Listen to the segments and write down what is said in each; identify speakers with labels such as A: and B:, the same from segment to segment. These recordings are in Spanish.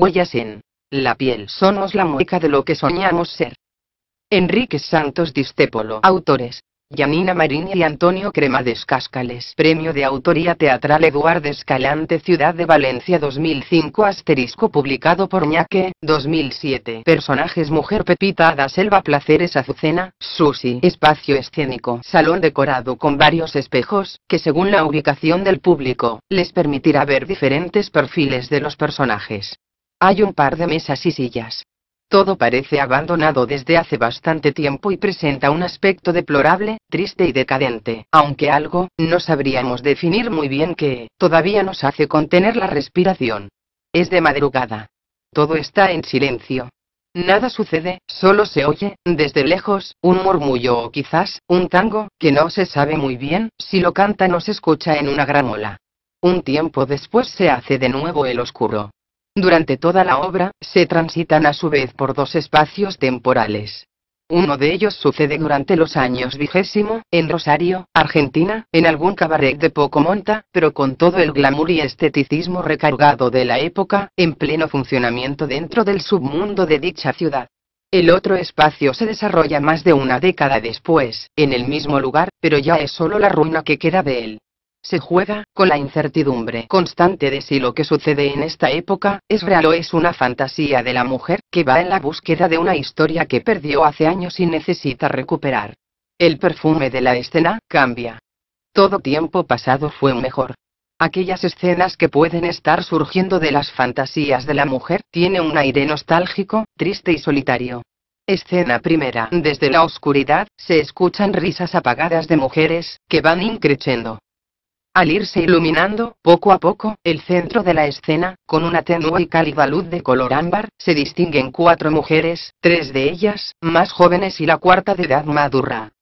A: huellas en la piel. Somos la mueca de lo que soñamos ser. Enrique Santos Distépolo. Autores. Yanina Marini y Antonio Cremades Cascales. Premio de Autoría Teatral Eduardo Escalante Ciudad de Valencia 2005 asterisco publicado por Ñaque, 2007. Personajes Mujer Pepita Ada Selva Placeres Azucena, Susi. Espacio escénico. Salón decorado con varios espejos, que según la ubicación del público, les permitirá ver diferentes perfiles de los personajes. Hay un par de mesas y sillas. Todo parece abandonado desde hace bastante tiempo y presenta un aspecto deplorable, triste y decadente, aunque algo, no sabríamos definir muy bien que, todavía nos hace contener la respiración. Es de madrugada. Todo está en silencio. Nada sucede, solo se oye, desde lejos, un murmullo o quizás, un tango, que no se sabe muy bien, si lo canta no se escucha en una gramola. Un tiempo después se hace de nuevo el oscuro. Durante toda la obra, se transitan a su vez por dos espacios temporales. Uno de ellos sucede durante los años vigésimo, en Rosario, Argentina, en algún cabaret de poco monta, pero con todo el glamour y esteticismo recargado de la época, en pleno funcionamiento dentro del submundo de dicha ciudad. El otro espacio se desarrolla más de una década después, en el mismo lugar, pero ya es solo la ruina que queda de él. Se juega, con la incertidumbre constante de si lo que sucede en esta época, es real o es una fantasía de la mujer, que va en la búsqueda de una historia que perdió hace años y necesita recuperar. El perfume de la escena, cambia. Todo tiempo pasado fue mejor. Aquellas escenas que pueden estar surgiendo de las fantasías de la mujer, tiene un aire nostálgico, triste y solitario. Escena primera. Desde la oscuridad, se escuchan risas apagadas de mujeres, que van increciendo. Al irse iluminando, poco a poco, el centro de la escena, con una tenue y cálida luz de color ámbar, se distinguen cuatro mujeres, tres de ellas, más jóvenes y la cuarta de edad madura.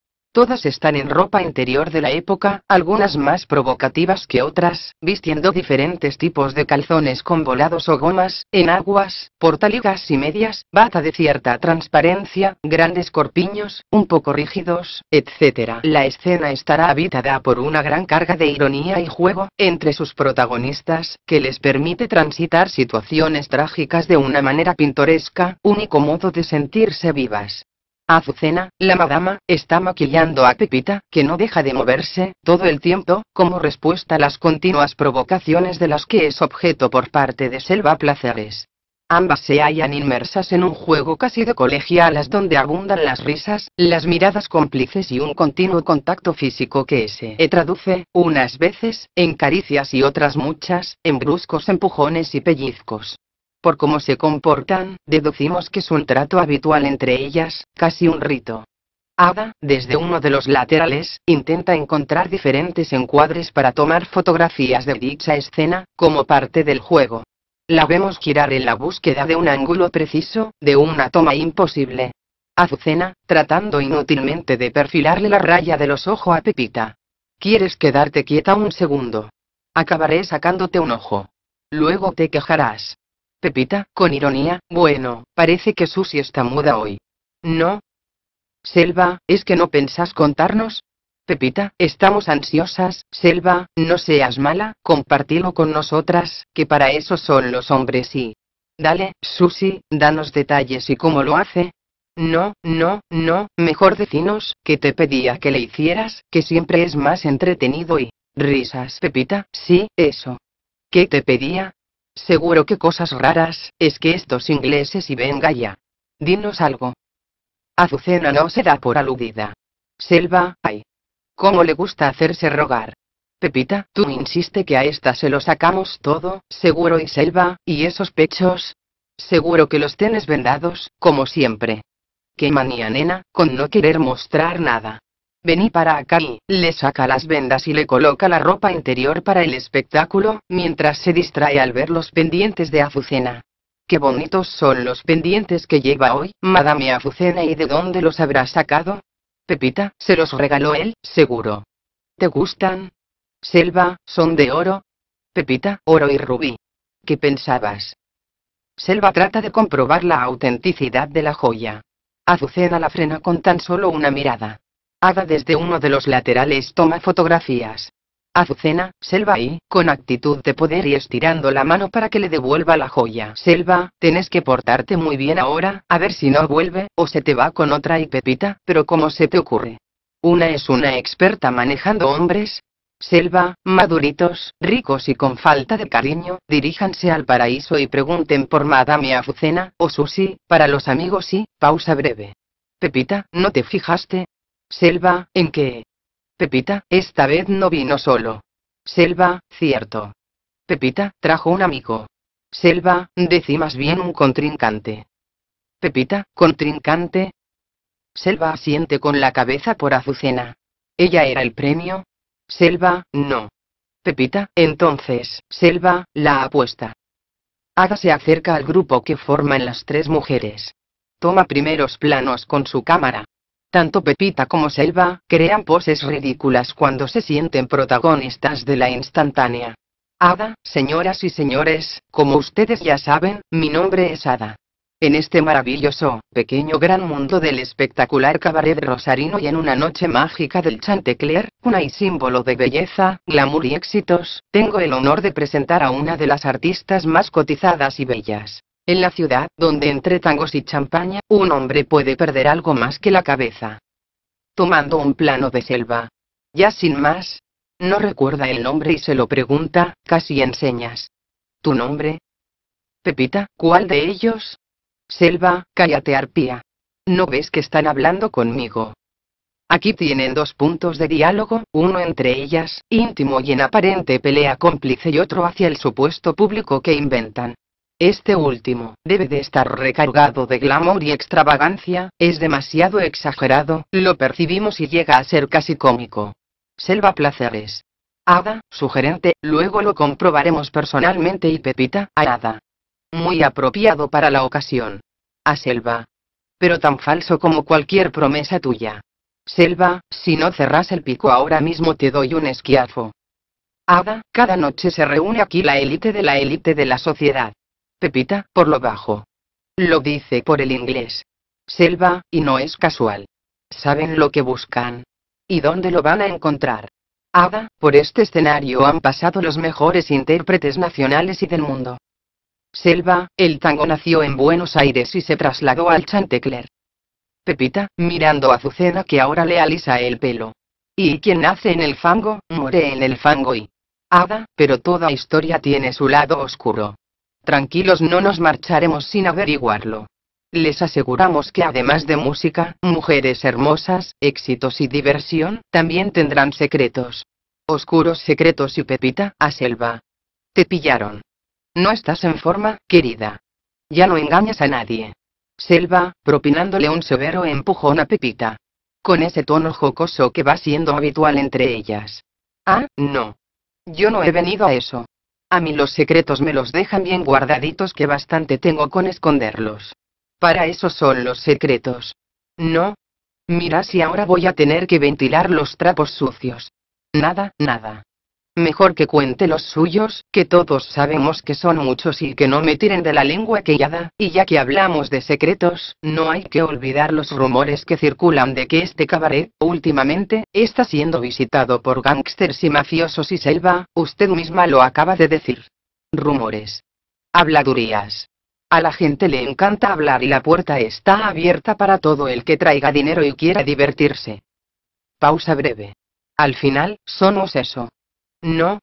A: Todas están en ropa interior de la época, algunas más provocativas que otras, vistiendo diferentes tipos de calzones con volados o gomas, enaguas, portaligas y medias, bata de cierta transparencia, grandes corpiños, un poco rígidos, etc. La escena estará habitada por una gran carga de ironía y juego, entre sus protagonistas, que les permite transitar situaciones trágicas de una manera pintoresca, único modo de sentirse vivas. Azucena, la madama, está maquillando a Pepita, que no deja de moverse, todo el tiempo, como respuesta a las continuas provocaciones de las que es objeto por parte de Selva Placeres. Ambas se hallan inmersas en un juego casi de colegialas donde abundan las risas, las miradas cómplices y un continuo contacto físico que se traduce, unas veces, en caricias y otras muchas, en bruscos empujones y pellizcos. Por cómo se comportan, deducimos que es un trato habitual entre ellas, casi un rito. Ada, desde uno de los laterales, intenta encontrar diferentes encuadres para tomar fotografías de dicha escena, como parte del juego. La vemos girar en la búsqueda de un ángulo preciso, de una toma imposible. Azucena, tratando inútilmente de perfilarle la raya de los ojos a Pepita. ¿Quieres quedarte quieta un segundo? Acabaré sacándote un ojo. Luego te quejarás. Pepita, con ironía, bueno, parece que Susi está muda hoy. ¿No? Selva, ¿es que no pensás contarnos? Pepita, estamos ansiosas, Selva, no seas mala, compartilo con nosotras, que para eso son los hombres y... Dale, Susi, danos detalles y cómo lo hace. No, no, no, mejor decinos, que te pedía que le hicieras, que siempre es más entretenido y... Risas, Pepita, sí, eso. ¿Qué te pedía? Seguro que cosas raras, es que estos ingleses y venga ya. Dinos algo. Azucena no se da por aludida. Selva, ay. ¿Cómo le gusta hacerse rogar? Pepita, tú insiste que a esta se lo sacamos todo, seguro y selva, y esos pechos. Seguro que los tienes vendados, como siempre. Qué manía nena, con no querer mostrar nada. Vení para acá y le saca las vendas y le coloca la ropa interior para el espectáculo, mientras se distrae al ver los pendientes de Azucena. Qué bonitos son los pendientes que lleva hoy, Madame Azucena, y de dónde los habrá sacado. Pepita, se los regaló él, seguro. ¿Te gustan? Selva, son de oro. Pepita, oro y rubí. ¿Qué pensabas? Selva trata de comprobar la autenticidad de la joya. Azucena la frena con tan solo una mirada. Ada desde uno de los laterales toma fotografías. Azucena, Selva y, con actitud de poder y estirando la mano para que le devuelva la joya. Selva, tenés que portarte muy bien ahora, a ver si no vuelve, o se te va con otra y Pepita, pero ¿cómo se te ocurre? Una es una experta manejando hombres. Selva, maduritos, ricos y con falta de cariño, diríjanse al paraíso y pregunten por Madame Azucena, o Susi, para los amigos y, pausa breve. Pepita, ¿no te fijaste? Selva, en qué? Pepita, esta vez no vino solo. Selva, cierto. Pepita, trajo un amigo. Selva, decí más bien un contrincante. Pepita, contrincante. Selva asiente con la cabeza por Azucena. ¿Ella era el premio? Selva, no. Pepita, entonces, Selva, la apuesta. Ada se acerca al grupo que forman las tres mujeres. Toma primeros planos con su cámara. Tanto Pepita como Selva crean poses ridículas cuando se sienten protagonistas de la instantánea. Ada, señoras y señores, como ustedes ya saben, mi nombre es Ada. En este maravilloso, pequeño gran mundo del espectacular cabaret rosarino y en una noche mágica del Chantecler, una y símbolo de belleza, glamour y éxitos, tengo el honor de presentar a una de las artistas más cotizadas y bellas. En la ciudad, donde entre tangos y champaña, un hombre puede perder algo más que la cabeza. Tomando un plano de selva. Ya sin más. No recuerda el nombre y se lo pregunta, casi enseñas. ¿Tu nombre? Pepita, ¿cuál de ellos? Selva, cállate arpía. ¿No ves que están hablando conmigo? Aquí tienen dos puntos de diálogo, uno entre ellas, íntimo y en aparente pelea cómplice y otro hacia el supuesto público que inventan. Este último debe de estar recargado de glamour y extravagancia, es demasiado exagerado, lo percibimos y llega a ser casi cómico. Selva Placeres. Ada, sugerente, luego lo comprobaremos personalmente y Pepita, a Ada. Muy apropiado para la ocasión. A Selva. Pero tan falso como cualquier promesa tuya. Selva, si no cerras el pico ahora mismo te doy un esquiafo. Ada, cada noche se reúne aquí la élite de la élite de la sociedad. Pepita, por lo bajo. Lo dice por el inglés. Selva, y no es casual. Saben lo que buscan. ¿Y dónde lo van a encontrar? Ada, por este escenario han pasado los mejores intérpretes nacionales y del mundo. Selva, el tango nació en Buenos Aires y se trasladó al Chantecler. Pepita, mirando a Azucena que ahora le alisa el pelo. Y quien nace en el fango, muere en el fango y... Ada, pero toda historia tiene su lado oscuro. Tranquilos no nos marcharemos sin averiguarlo. Les aseguramos que además de música, mujeres hermosas, éxitos y diversión, también tendrán secretos. Oscuros secretos y Pepita, a selva. Te pillaron. No estás en forma, querida. Ya no engañas a nadie. Selva, propinándole un severo empujón a Pepita. Con ese tono jocoso que va siendo habitual entre ellas. Ah, no. Yo no he venido a eso. A mí los secretos me los dejan bien guardaditos que bastante tengo con esconderlos. Para eso son los secretos. No. Mira si ahora voy a tener que ventilar los trapos sucios. Nada, nada mejor que cuente los suyos, que todos sabemos que son muchos y que no me tiren de la lengua que ya da, y ya que hablamos de secretos, no hay que olvidar los rumores que circulan de que este cabaret, últimamente, está siendo visitado por gángsters y mafiosos y selva, usted misma lo acaba de decir. Rumores. Habladurías. A la gente le encanta hablar y la puerta está abierta para todo el que traiga dinero y quiera divertirse. Pausa breve. Al final, somos eso. No.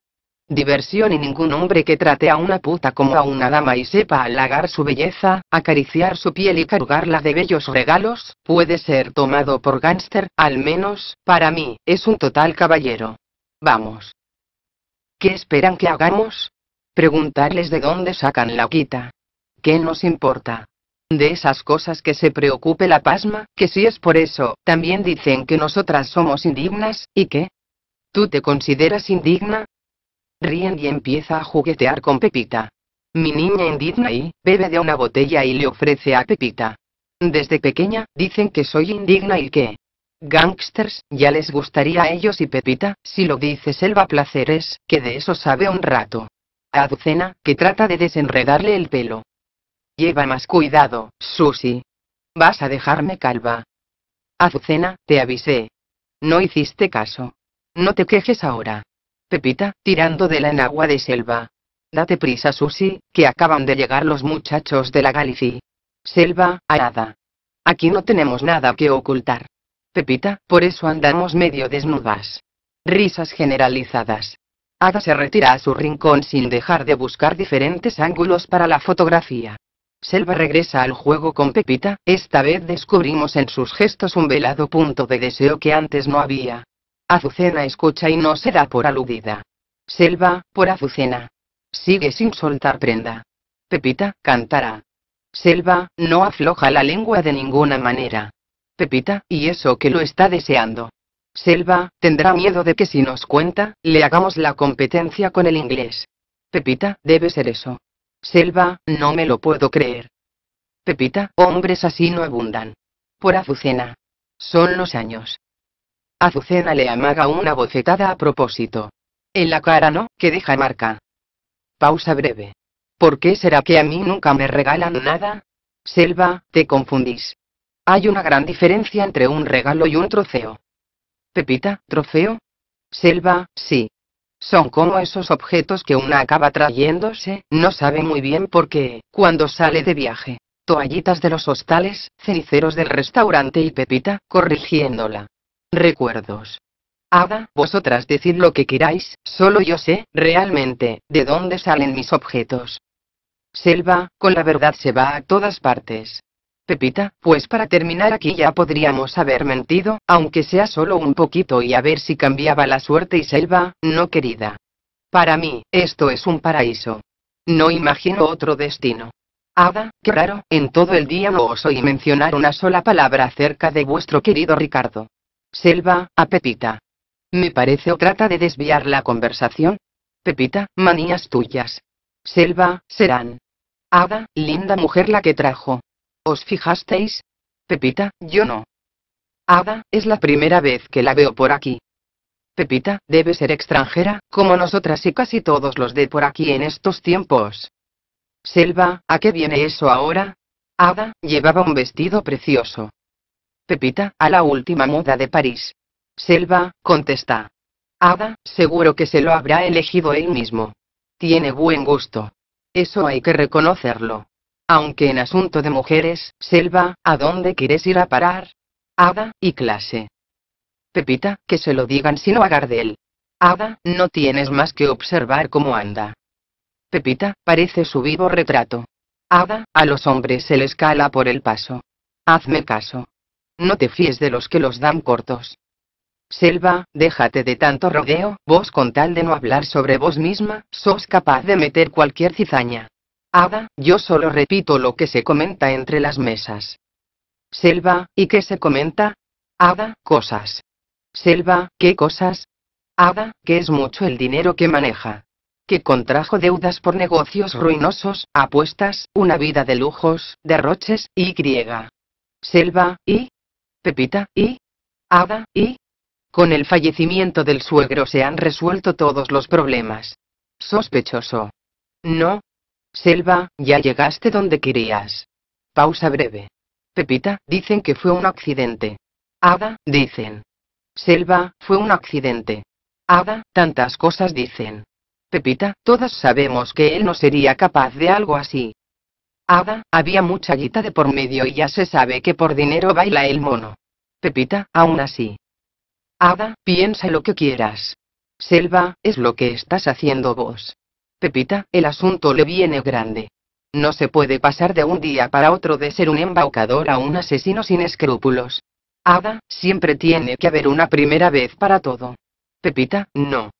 A: Diversión y ningún hombre que trate a una puta como a una dama y sepa halagar su belleza, acariciar su piel y cargarla de bellos regalos, puede ser tomado por gánster, al menos, para mí, es un total caballero. Vamos. ¿Qué esperan que hagamos? Preguntarles de dónde sacan la quita. ¿Qué nos importa? De esas cosas que se preocupe la pasma, que si es por eso, también dicen que nosotras somos indignas, y qué? ¿Tú te consideras indigna? Rien y empieza a juguetear con Pepita. Mi niña indigna y bebe de una botella y le ofrece a Pepita. Desde pequeña, dicen que soy indigna y que... Gangsters, ya les gustaría a ellos y Pepita, si lo dices dice placer Placeres, que de eso sabe un rato. Azucena, que trata de desenredarle el pelo. Lleva más cuidado, Susi. Vas a dejarme calva. Azucena, te avisé. No hiciste caso. No te quejes ahora. Pepita, tirando de la enagua de Selva. Date prisa, Susi, que acaban de llegar los muchachos de la Galici. Selva, Ada. Aquí no tenemos nada que ocultar. Pepita, por eso andamos medio desnudas. Risas generalizadas. Ada se retira a su rincón sin dejar de buscar diferentes ángulos para la fotografía. Selva regresa al juego con Pepita, esta vez descubrimos en sus gestos un velado punto de deseo que antes no había. Azucena escucha y no se da por aludida. Selva, por Azucena. Sigue sin soltar prenda. Pepita, cantará. Selva, no afloja la lengua de ninguna manera. Pepita, y eso que lo está deseando. Selva, tendrá miedo de que si nos cuenta, le hagamos la competencia con el inglés. Pepita, debe ser eso. Selva, no me lo puedo creer. Pepita, hombres así no abundan. Por Azucena. Son los años. Azucena le amaga una bofetada a propósito. En la cara no, que deja marca. Pausa breve. ¿Por qué será que a mí nunca me regalan nada? Selva, te confundís. Hay una gran diferencia entre un regalo y un trofeo. Pepita, trofeo. Selva, sí. Son como esos objetos que una acaba trayéndose, no sabe muy bien por qué, cuando sale de viaje. Toallitas de los hostales, ceniceros del restaurante y Pepita, corrigiéndola recuerdos. Ada, vosotras decid lo que queráis, solo yo sé, realmente, de dónde salen mis objetos. Selva, con la verdad se va a todas partes. Pepita, pues para terminar aquí ya podríamos haber mentido, aunque sea solo un poquito y a ver si cambiaba la suerte y Selva, no querida. Para mí, esto es un paraíso. No imagino otro destino.
B: Ada, qué raro, en todo el día no os oí
A: mencionar una sola palabra acerca de vuestro querido Ricardo. Selva, a Pepita. Me parece o trata de desviar la conversación. Pepita, manías tuyas. Selva, serán. Ada, linda mujer la que trajo. ¿Os fijasteis? Pepita, yo no. Ada, es la primera vez que la veo por aquí. Pepita, debe ser extranjera, como nosotras y casi todos los de por aquí en estos tiempos. Selva, ¿a qué viene eso ahora? Ada, llevaba un vestido precioso. Pepita, a la última moda de París. Selva, contesta. Ada, seguro que se lo habrá elegido él mismo. Tiene buen gusto. Eso hay que reconocerlo. Aunque en asunto de mujeres, Selva, ¿a dónde quieres ir a parar? Ada, y clase. Pepita, que se lo digan si sino a él. Ada, no tienes más que observar cómo anda. Pepita, parece su vivo retrato. Ada, a los hombres se les cala por el paso. Hazme caso. No te fíes de los que los dan cortos. Selva, déjate de tanto rodeo, vos con tal de no hablar sobre vos misma, sos capaz de meter cualquier cizaña. Ada, yo solo repito lo que se comenta entre las mesas. Selva, ¿y qué se comenta? Ada, cosas. Selva, ¿qué cosas? Ada, que es mucho el dinero que maneja. Que contrajo deudas por negocios ruinosos, apuestas, una vida de lujos, derroches, y griega. Selva, ¿y? Pepita y Ada y con el fallecimiento del suegro se han resuelto todos los problemas. Sospechoso. No. Selva, ya llegaste donde querías. Pausa breve. Pepita, dicen que fue un accidente. Ada, dicen. Selva, fue un accidente. Ada, tantas cosas dicen. Pepita, todas sabemos que él no sería capaz de algo así. Ada, había mucha guita de por medio y ya se sabe que por dinero baila el mono. Pepita, aún así. Ada, piensa lo que quieras. Selva, es lo que estás haciendo vos. Pepita, el asunto le viene grande. No se puede pasar de un día para otro de ser un embaucador a un asesino sin escrúpulos. Ada, siempre tiene que haber una primera vez para todo. Pepita, no.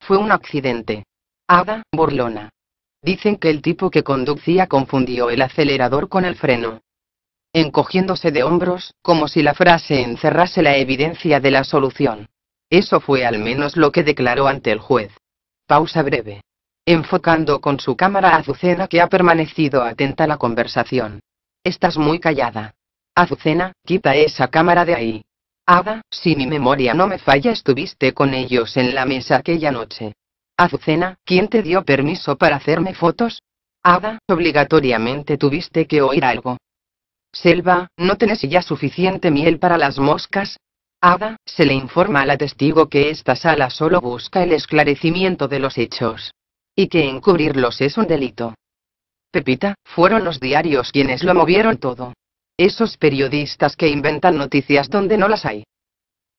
A: Fue un accidente. Ada, burlona. Dicen que el tipo que conducía confundió el acelerador con el freno. Encogiéndose de hombros, como si la frase encerrase la evidencia de la solución. Eso fue al menos lo que declaró ante el juez. Pausa breve. Enfocando con su cámara a Azucena que ha permanecido atenta a la conversación. Estás muy callada. Azucena, quita esa cámara de ahí. Ada, si mi memoria no me falla, estuviste con ellos en la mesa aquella noche. Azucena, ¿quién te dio permiso para hacerme fotos? Ada, obligatoriamente tuviste que oír algo. Selva, ¿no tenés ya suficiente miel para las moscas? Ada, se le informa a la testigo que esta sala solo busca el esclarecimiento de los hechos. Y que encubrirlos es un delito. Pepita, fueron los diarios quienes lo movieron todo. Esos periodistas que inventan noticias donde no las hay.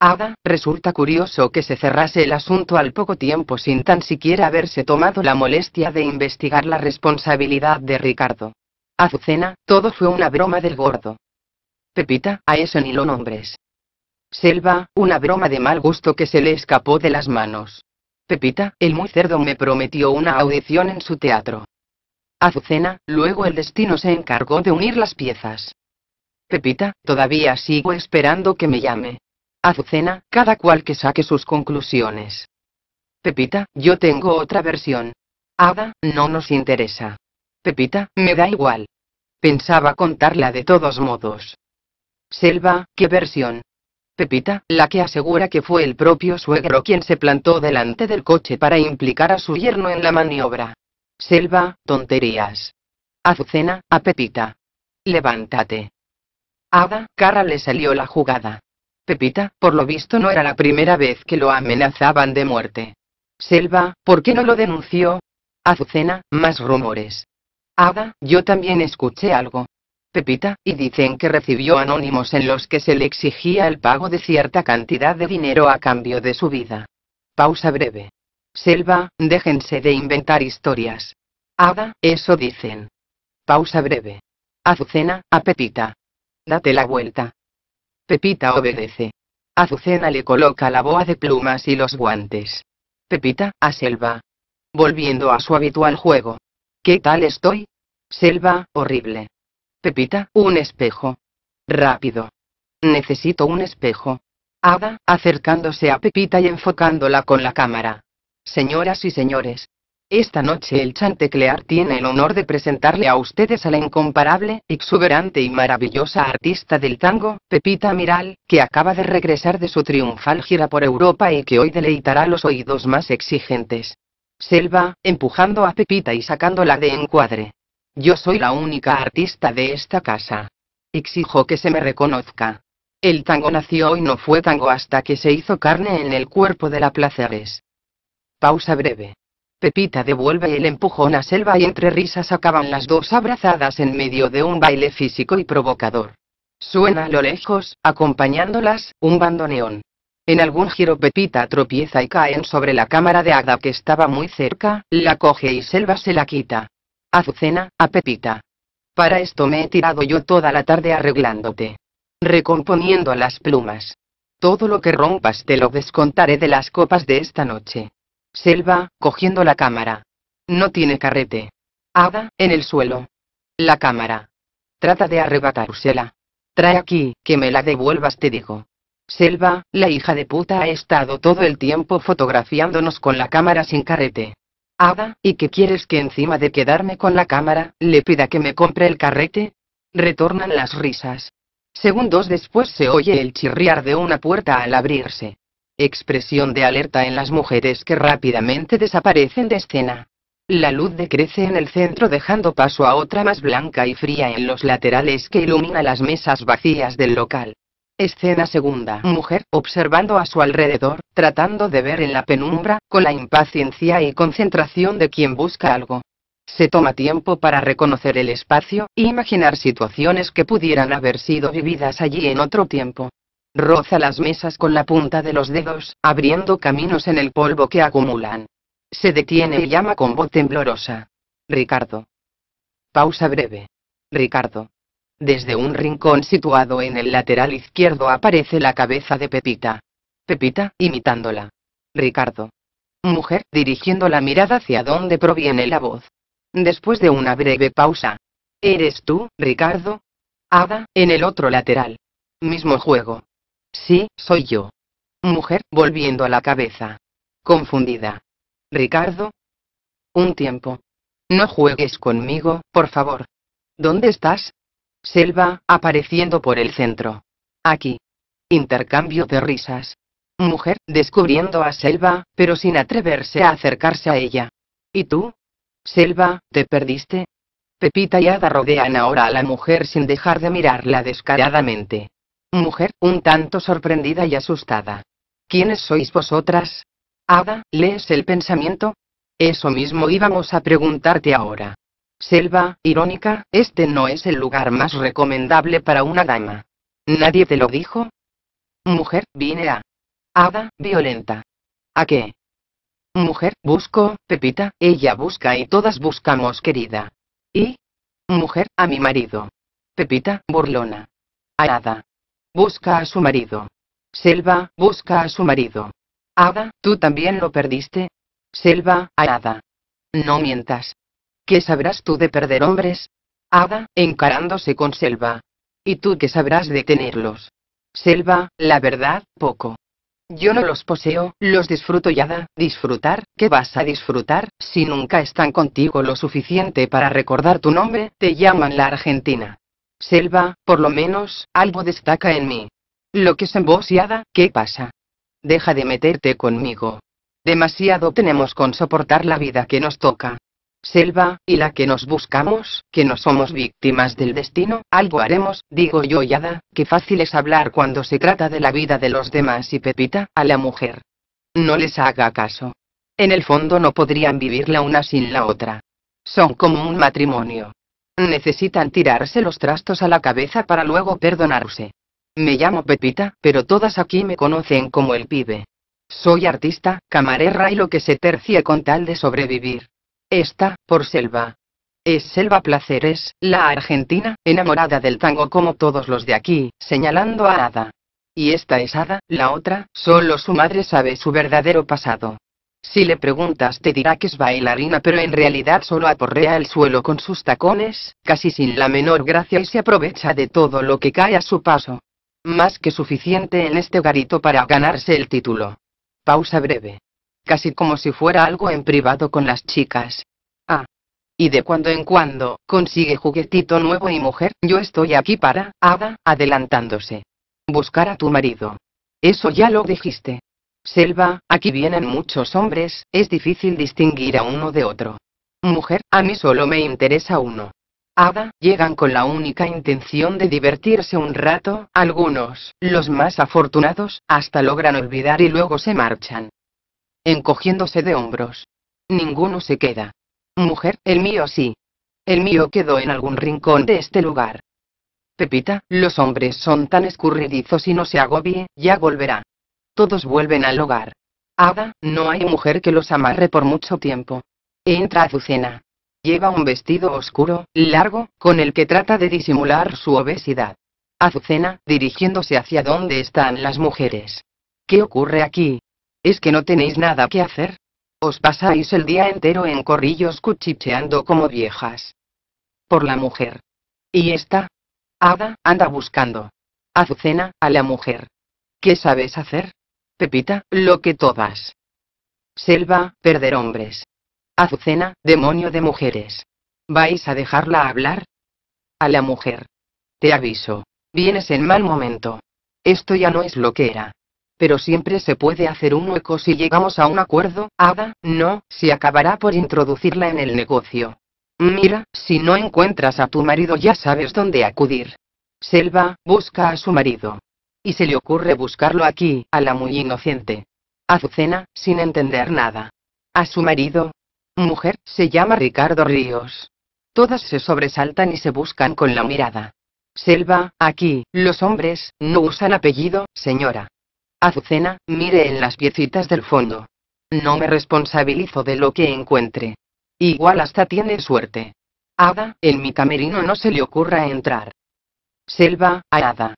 A: Ada, resulta curioso que se cerrase el asunto al poco tiempo sin tan siquiera haberse tomado la molestia de investigar la responsabilidad de Ricardo. Azucena, todo fue una broma del gordo. Pepita, a eso ni lo nombres. Selva, una broma de mal gusto que se le escapó de las manos. Pepita, el muy cerdo me prometió una audición en su teatro. Azucena, luego el destino se encargó de unir las piezas. Pepita, todavía sigo esperando que me llame. Azucena, cada cual que saque sus conclusiones. Pepita, yo tengo otra versión. Ada, no nos interesa. Pepita, me da igual. Pensaba contarla de todos modos. Selva, ¿qué versión? Pepita, la que asegura que fue el propio suegro quien se plantó delante del coche para implicar a su yerno en la maniobra. Selva, tonterías. Azucena, a Pepita. Levántate. Ada, cara le salió la jugada. Pepita, por lo visto no era la primera vez que lo amenazaban de muerte. Selva, ¿por qué no lo denunció? Azucena, más rumores. Ada, yo también escuché algo. Pepita, y dicen que recibió anónimos en los que se le exigía el pago de cierta cantidad de dinero a cambio de su vida. Pausa breve. Selva, déjense de inventar historias. Ada, eso dicen. Pausa breve. Azucena, a Pepita. Date la vuelta. Pepita obedece. Azucena le coloca la boa de plumas y los guantes. Pepita, a Selva. Volviendo a su habitual juego. ¿Qué tal estoy? Selva, horrible. Pepita, un espejo. Rápido. Necesito un espejo. Ada, acercándose a Pepita y enfocándola con la cámara. Señoras y señores, esta noche el Chanteclear tiene el honor de presentarle a ustedes a la incomparable, exuberante y maravillosa artista del tango, Pepita Miral, que acaba de regresar de su triunfal gira por Europa y que hoy deleitará los oídos más exigentes. Selva, empujando a Pepita y sacándola de encuadre. Yo soy la única artista de esta casa. Exijo que se me reconozca. El tango nació y no fue tango hasta que se hizo carne en el cuerpo de la Placeres. Pausa breve. Pepita devuelve el empujón a Selva y entre risas acaban las dos abrazadas en medio de un baile físico y provocador. Suena a lo lejos, acompañándolas, un bandoneón. En algún giro Pepita tropieza y caen sobre la cámara de Ada que estaba muy cerca, la coge y Selva se la quita. Azucena, a Pepita. Para esto me he tirado yo toda la tarde arreglándote. Recomponiendo las plumas. Todo lo que rompas te lo descontaré de las copas de esta noche. Selva, cogiendo la cámara. No tiene carrete. Ada, en el suelo. La cámara. Trata de arrebatársela. Trae aquí, que me la devuelvas, te digo. Selva, la hija de puta ha estado todo el tiempo fotografiándonos con la cámara sin carrete. Ada, ¿y qué quieres que encima de quedarme con la cámara, le pida que me compre el carrete? Retornan las risas. Segundos después se oye el chirriar de una puerta al abrirse expresión de alerta en las mujeres que rápidamente desaparecen de escena. La luz decrece en el centro dejando paso a otra más blanca y fría en los laterales que ilumina las mesas vacías del local. Escena segunda. Mujer, observando a su alrededor, tratando de ver en la penumbra, con la impaciencia y concentración de quien busca algo. Se toma tiempo para reconocer el espacio, e imaginar situaciones que pudieran haber sido vividas allí en otro tiempo roza las mesas con la punta de los dedos, abriendo caminos en el polvo que acumulan. Se detiene y llama con voz temblorosa. Ricardo. Pausa breve. Ricardo. Desde un rincón situado en el lateral izquierdo aparece la cabeza de Pepita. Pepita, imitándola. Ricardo. Mujer, dirigiendo la mirada hacia donde proviene la voz. Después de una breve pausa. ¿Eres tú, Ricardo? Ada, en el otro lateral. Mismo juego. Sí, soy yo. Mujer, volviendo a la cabeza. Confundida. Ricardo. Un tiempo. No juegues conmigo, por favor. ¿Dónde estás? Selva, apareciendo por el centro. Aquí. Intercambio de risas. Mujer, descubriendo a Selva, pero sin atreverse a acercarse a ella. ¿Y tú? Selva, ¿te perdiste? Pepita y Ada rodean ahora a la mujer sin dejar de mirarla descaradamente. Mujer, un tanto sorprendida y asustada. ¿Quiénes sois vosotras? Ada, ¿lees el pensamiento? Eso mismo íbamos a preguntarte ahora. Selva, irónica, este no es el lugar más recomendable para una dama. ¿Nadie te lo dijo? Mujer, vine a. Ada, violenta. ¿A qué? Mujer, busco, Pepita, ella busca y todas buscamos, querida. ¿Y? Mujer, a mi marido. Pepita, burlona. A Ada busca a su marido. Selva, busca a su marido. Ada, ¿tú también lo perdiste? Selva, a Ada. No mientas. ¿Qué sabrás tú de perder hombres? Ada, encarándose con Selva. ¿Y tú qué sabrás de tenerlos? Selva, la verdad, poco. Yo no los poseo, los disfruto y Ada, disfrutar, ¿qué vas a disfrutar, si nunca están contigo lo suficiente para recordar tu nombre, te llaman la Argentina. Selva, por lo menos, algo destaca en mí. Lo que es Ada, ¿qué pasa? Deja de meterte conmigo. Demasiado tenemos con soportar la vida que nos toca. Selva, y la que nos buscamos, que no somos víctimas del destino, algo haremos, digo yo y Ada, que fácil es hablar cuando se trata de la vida de los demás y Pepita, a la mujer. No les haga caso. En el fondo no podrían vivir la una sin la otra. Son como un matrimonio. Necesitan tirarse los trastos a la cabeza para luego perdonarse. Me llamo Pepita, pero todas aquí me conocen como el pibe. Soy artista, camarera y lo que se tercie con tal de sobrevivir. Esta, por Selva. Es Selva Placeres, la argentina, enamorada del tango como todos los de aquí, señalando a Ada. Y esta es Ada, la otra, solo su madre sabe su verdadero pasado. Si le preguntas te dirá que es bailarina pero en realidad solo aporrea el suelo con sus tacones, casi sin la menor gracia y se aprovecha de todo lo que cae a su paso. Más que suficiente en este garito para ganarse el título. Pausa breve. Casi como si fuera algo en privado con las chicas. Ah. Y de cuando en cuando, consigue juguetito nuevo y mujer, yo estoy aquí para, haga, adelantándose. Buscar a tu marido. Eso ya lo dijiste. Selva, aquí vienen muchos hombres, es difícil distinguir a uno de otro. Mujer, a mí solo me interesa uno. Ada, llegan con la única intención de divertirse un rato, algunos, los más afortunados, hasta logran olvidar y luego se marchan. Encogiéndose de hombros. Ninguno se queda. Mujer, el mío sí. El mío quedó en algún rincón de este lugar. Pepita, los hombres son tan escurridizos y no se agobie, ya volverá. Todos vuelven al hogar. Ada, no hay mujer que los amarre por mucho tiempo. Entra Azucena. Lleva un vestido oscuro, largo, con el que trata de disimular su obesidad. Azucena, dirigiéndose hacia donde están las mujeres. ¿Qué ocurre aquí? ¿Es que no tenéis nada que hacer? Os pasáis el día entero en corrillos cuchicheando como viejas. Por la mujer. ¿Y esta? Ada, anda buscando. Azucena, a la mujer. ¿Qué sabes hacer? Pepita, lo que todas. Selva, perder hombres. Azucena, demonio de mujeres. ¿Vais a dejarla hablar? A la mujer. Te aviso. Vienes en mal momento. Esto ya no es lo que era. Pero siempre se puede hacer un hueco si llegamos a un acuerdo, Ada, no, si acabará por introducirla en el negocio. Mira, si no encuentras a tu marido ya sabes dónde acudir. Selva, busca a su marido. Y se le ocurre buscarlo aquí, a la muy inocente. Azucena, sin entender nada. A su marido. Mujer, se llama Ricardo Ríos. Todas se sobresaltan y se buscan con la mirada. Selva, aquí, los hombres, no usan apellido, señora. Azucena, mire en las piecitas del fondo. No me responsabilizo de lo que encuentre. Igual hasta tiene suerte. Ada, en mi camerino no se le ocurra entrar. Selva, a Ada.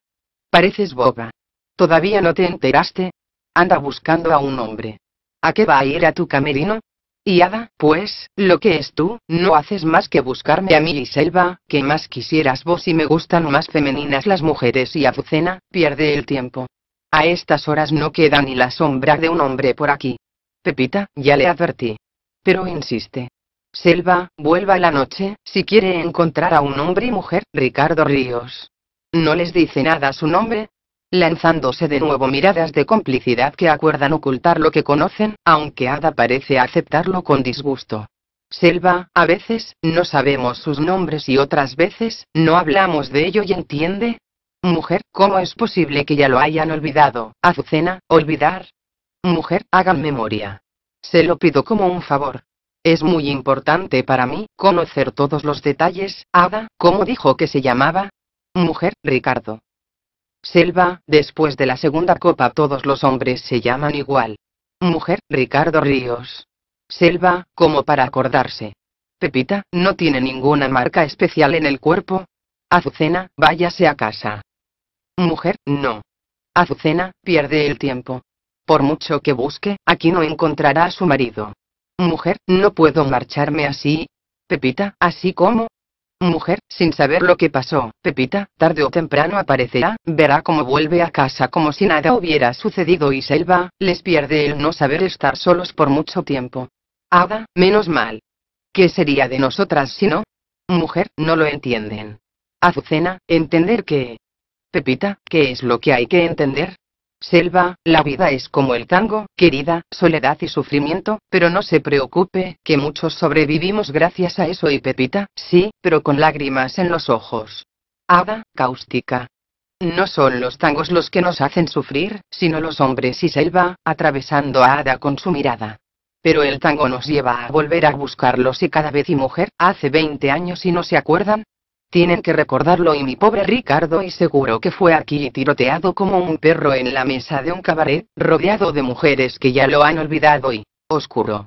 A: Pareces boba. ¿Todavía no te enteraste? Anda buscando a un hombre. ¿A qué va a ir a tu camerino? Y Ada, pues, lo que es tú, no haces más que buscarme a mí y Selva, que más quisieras vos y me gustan más femeninas las mujeres y Azucena, pierde el tiempo. A estas horas no queda ni la sombra de un hombre por aquí. Pepita, ya le advertí. Pero insiste. Selva, vuelva la noche, si quiere encontrar a un hombre y mujer, Ricardo Ríos no les dice nada su nombre, lanzándose de nuevo miradas de complicidad que acuerdan ocultar lo que conocen, aunque Ada parece aceptarlo con disgusto. Selva, a veces, no sabemos sus nombres y otras veces, no hablamos de ello y entiende. Mujer, ¿cómo es posible que ya lo hayan olvidado? Azucena, olvidar. Mujer, hagan memoria. Se lo pido como un favor. Es muy importante para mí conocer todos los detalles. Ada, ¿cómo dijo que se llamaba? Mujer, Ricardo. Selva, después de la segunda copa todos los hombres se llaman igual. Mujer, Ricardo Ríos. Selva, como para acordarse. Pepita, no tiene ninguna marca especial en el cuerpo. Azucena, váyase a casa. Mujer, no. Azucena, pierde el tiempo. Por mucho que busque, aquí no encontrará a su marido. Mujer, no puedo marcharme así. Pepita, así como, Mujer, sin saber lo que pasó, Pepita, tarde o temprano aparecerá, verá cómo vuelve a casa como si nada hubiera sucedido y Selva, les pierde el no saber estar solos por mucho tiempo. Ada, menos mal. ¿Qué sería de nosotras si no? Mujer, no lo entienden. Azucena, entender que... Pepita, ¿qué es lo que hay que entender? Selva, la vida es como el tango, querida, soledad y sufrimiento, pero no se preocupe, que muchos sobrevivimos gracias a eso y Pepita, sí, pero con lágrimas en los ojos. Ada, cáustica. No son los tangos los que nos hacen sufrir, sino los hombres y Selva, atravesando a Ada con su mirada. Pero el tango nos lleva a volver a buscarlos y cada vez y mujer, hace 20 años y no se acuerdan, tienen que recordarlo y mi pobre Ricardo y seguro que fue aquí tiroteado como un perro en la mesa de un cabaret, rodeado de mujeres que ya lo han olvidado y... oscuro.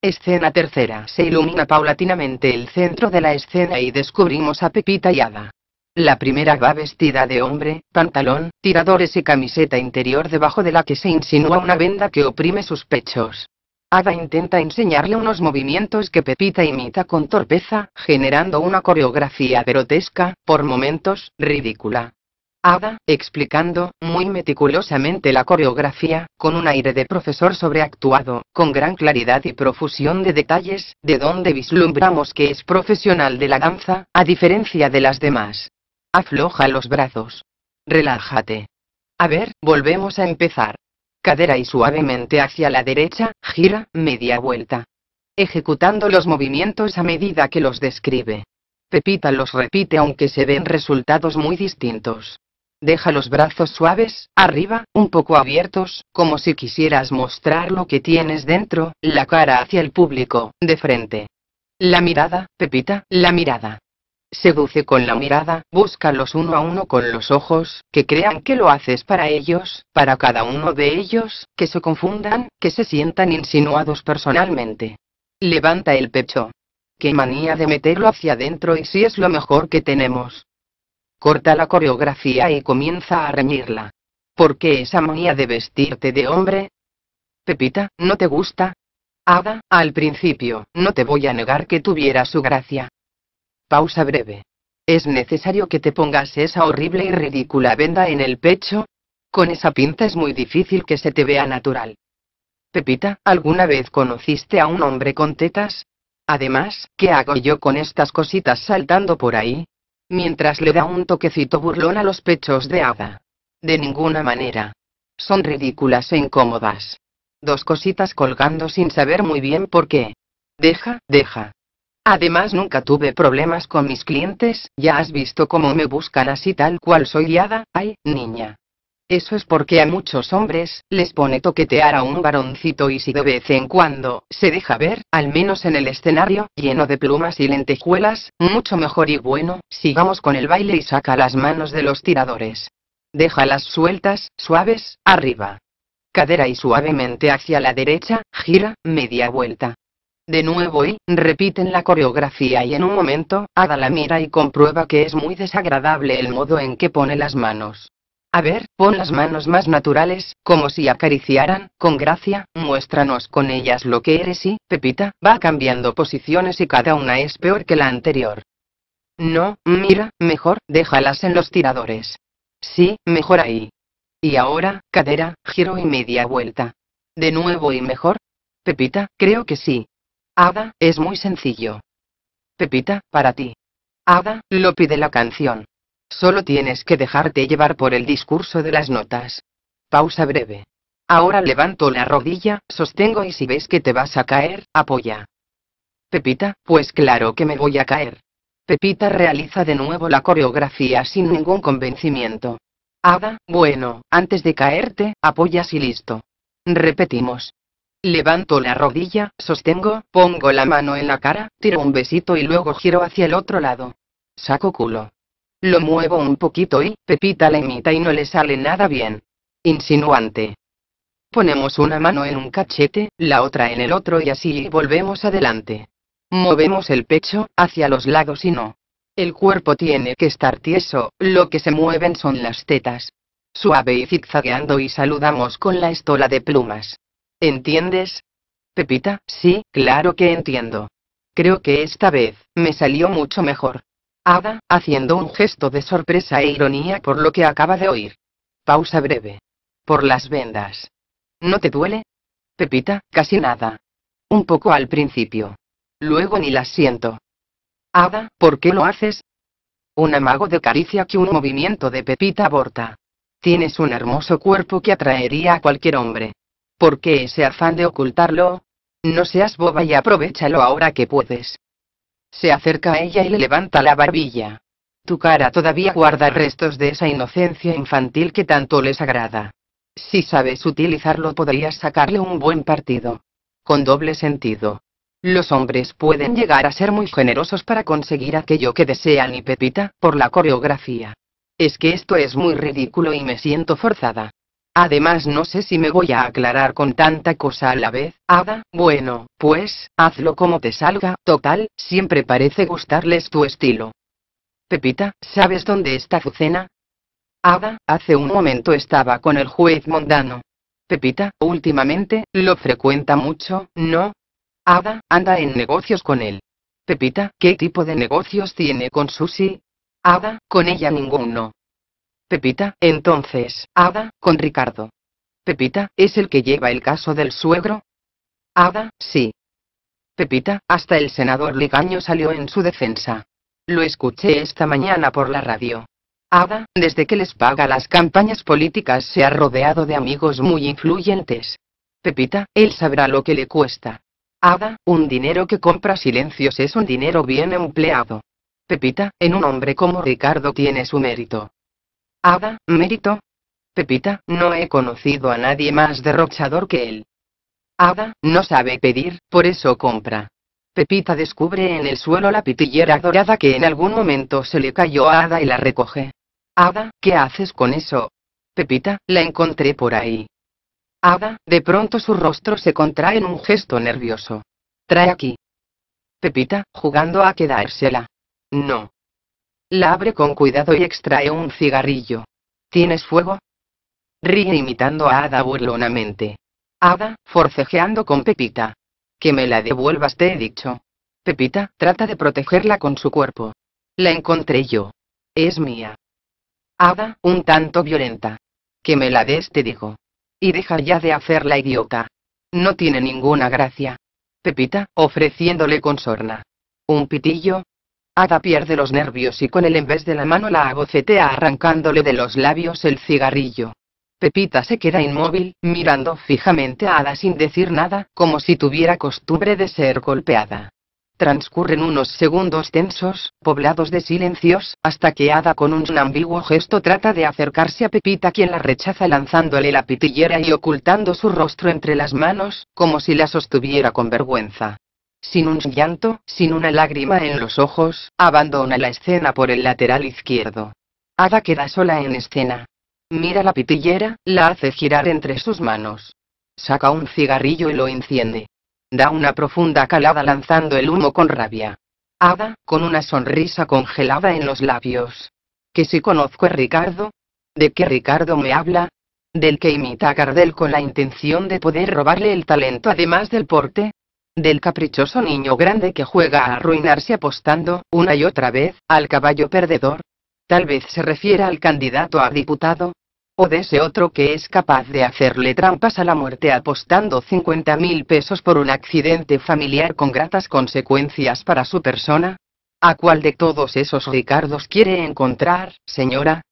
A: Escena tercera. Se ilumina paulatinamente el centro de la escena y descubrimos a Pepita y Ada. La primera va vestida de hombre, pantalón, tiradores y camiseta interior debajo de la que se insinúa una venda que oprime sus pechos. Ada intenta enseñarle unos movimientos que Pepita imita con torpeza, generando una coreografía grotesca, por momentos, ridícula. Ada, explicando, muy meticulosamente la coreografía, con un aire de profesor sobreactuado, con gran claridad y profusión de detalles, de donde vislumbramos que es profesional de la danza, a diferencia de las demás. Afloja los brazos. Relájate. A ver, volvemos a empezar cadera y suavemente hacia la derecha, gira, media vuelta. Ejecutando los movimientos a medida que los describe. Pepita los repite aunque se ven resultados muy distintos. Deja los brazos suaves, arriba, un poco abiertos, como si quisieras mostrar lo que tienes dentro, la cara hacia el público, de frente. La mirada, Pepita, la mirada. Seduce con la mirada, búscalos uno a uno con los ojos, que crean que lo haces para ellos, para cada uno de ellos, que se confundan, que se sientan insinuados personalmente. Levanta el pecho. Qué manía de meterlo hacia adentro y si es lo mejor que tenemos. Corta la coreografía y comienza a reñirla. ¿Por qué esa manía de vestirte de hombre? Pepita, ¿no te gusta? Haga, al principio, no te voy a negar que tuviera su gracia, Pausa breve. ¿Es necesario que te pongas esa horrible y ridícula venda en el pecho? Con esa pinta es muy difícil que se te vea natural. Pepita, ¿alguna vez conociste a un hombre con tetas? Además, ¿qué hago yo con estas cositas saltando por ahí? Mientras le da un toquecito burlón a los pechos de Ada. De ninguna manera. Son ridículas e incómodas. Dos cositas colgando sin saber muy bien por qué. Deja, deja. Además nunca tuve problemas con mis clientes, ya has visto cómo me buscan así tal cual soy guiada, ay, niña. Eso es porque a muchos hombres, les pone toquetear a un varoncito y si de vez en cuando, se deja ver, al menos en el escenario, lleno de plumas y lentejuelas, mucho mejor y bueno, sigamos con el baile y saca las manos de los tiradores. Déjalas sueltas, suaves, arriba. Cadera y suavemente hacia la derecha, gira, media vuelta de nuevo y repiten la coreografía y en un momento, Ada la mira y comprueba que es muy desagradable el modo en que pone las manos. A ver, pon las manos más naturales, como si acariciaran, con gracia, muéstranos con ellas lo que eres y, Pepita, va cambiando posiciones y cada una es peor que la anterior. No, mira, mejor, déjalas en los tiradores. Sí, mejor ahí. Y ahora, cadera, giro y media vuelta. De nuevo y mejor. Pepita, creo que sí, Ada, es muy sencillo. Pepita, para ti. Ada, lo pide la canción. Solo tienes que dejarte llevar por el discurso de las notas. Pausa breve. Ahora levanto la rodilla, sostengo y si ves que te vas a caer, apoya. Pepita, pues claro que me voy a caer. Pepita realiza de nuevo la coreografía sin ningún convencimiento. Ada, bueno, antes de caerte, apoyas y listo. Repetimos. Levanto la rodilla, sostengo, pongo la mano en la cara, tiro un besito y luego giro hacia el otro lado. Saco culo. Lo muevo un poquito y, Pepita le imita y no le sale nada bien. Insinuante. Ponemos una mano en un cachete, la otra en el otro y así volvemos adelante. Movemos el pecho, hacia los lados y no. El cuerpo tiene que estar tieso, lo que se mueven son las tetas. Suave y zigzagueando y saludamos con la estola de plumas. ¿Entiendes? Pepita, sí, claro que entiendo. Creo que esta vez, me salió mucho mejor. Ada, haciendo un gesto de sorpresa e ironía por lo que acaba de oír. Pausa breve. Por las vendas. ¿No te duele? Pepita, casi nada. Un poco al principio. Luego ni las siento. Ada, ¿por qué lo haces? Un amago de caricia que un movimiento de Pepita aborta. Tienes un hermoso cuerpo que atraería a cualquier hombre. ¿Por qué ese afán de ocultarlo? No seas boba y aprovechalo ahora que puedes. Se acerca a ella y le levanta la barbilla. Tu cara todavía guarda restos de esa inocencia infantil que tanto les agrada. Si sabes utilizarlo podrías sacarle un buen partido. Con doble sentido. Los hombres pueden llegar a ser muy generosos para conseguir aquello que desean y Pepita, por la coreografía. Es que esto es muy ridículo y me siento forzada. Además no sé si me voy a aclarar con tanta cosa a la vez, Ada, bueno, pues, hazlo como te salga, total, siempre parece gustarles tu estilo. Pepita, ¿sabes dónde está cena? Ada, hace un momento estaba con el juez Mondano. Pepita, últimamente, lo frecuenta mucho, ¿no? Ada, anda en negocios con él. Pepita, ¿qué tipo de negocios tiene con Susi?
B: Ada, con ella ninguno.
A: Pepita, entonces, Ada, con Ricardo. Pepita, ¿es el que lleva el caso del suegro? Ada, sí. Pepita, hasta el senador Ligaño salió en su defensa. Lo escuché esta mañana por la radio. Ada, desde que les paga las campañas políticas se ha rodeado de amigos muy influyentes. Pepita, él sabrá lo que le cuesta. Ada, un dinero que compra silencios es un dinero bien empleado. Pepita, en un hombre como Ricardo tiene su mérito. ¿Ada, mérito. Pepita, no he conocido a nadie más derrochador que él. Ada, no sabe pedir, por eso compra. Pepita descubre en el suelo la pitillera dorada que en algún momento se le cayó a Ada y la recoge. Ada, ¿qué haces con eso? Pepita, la encontré por ahí. Ada, de pronto su rostro se contrae en un gesto nervioso. Trae aquí. Pepita, jugando a quedársela. No. La abre con cuidado y extrae un cigarrillo. ¿Tienes fuego? Ríe imitando a Ada burlonamente. Ada, forcejeando con Pepita. Que me la devuelvas te he dicho. Pepita trata de protegerla con su cuerpo. La encontré yo. Es mía. Ada, un tanto violenta. Que me la des te digo. Y deja ya de hacerla idiota. No tiene ninguna gracia. Pepita, ofreciéndole con sorna. Un pitillo, Ada pierde los nervios y con el en vez de la mano la agocetea arrancándole de los labios el cigarrillo. Pepita se queda inmóvil, mirando fijamente a Ada sin decir nada, como si tuviera costumbre de ser golpeada. Transcurren unos segundos tensos, poblados de silencios, hasta que Ada con un ambiguo gesto trata de acercarse a Pepita quien la rechaza lanzándole la pitillera y ocultando su rostro entre las manos, como si la sostuviera con vergüenza sin un llanto, sin una lágrima en los ojos, abandona la escena por el lateral izquierdo. Ada queda sola en escena. Mira la pitillera, la hace girar entre sus manos. Saca un cigarrillo y lo enciende. Da una profunda calada lanzando el humo con rabia. Ada, con una sonrisa congelada en los labios. ¿Que si conozco a Ricardo? ¿De qué Ricardo me habla? ¿Del que imita a Gardel con la intención de poder robarle el talento además del porte? del caprichoso niño grande que juega a arruinarse apostando, una y otra vez, al caballo perdedor. Tal vez se refiera al candidato a diputado. O de ese otro que es capaz de hacerle trampas a la muerte apostando 50 mil pesos por un accidente familiar con gratas consecuencias para su persona. ¿A cuál de todos esos Ricardos quiere encontrar, señora?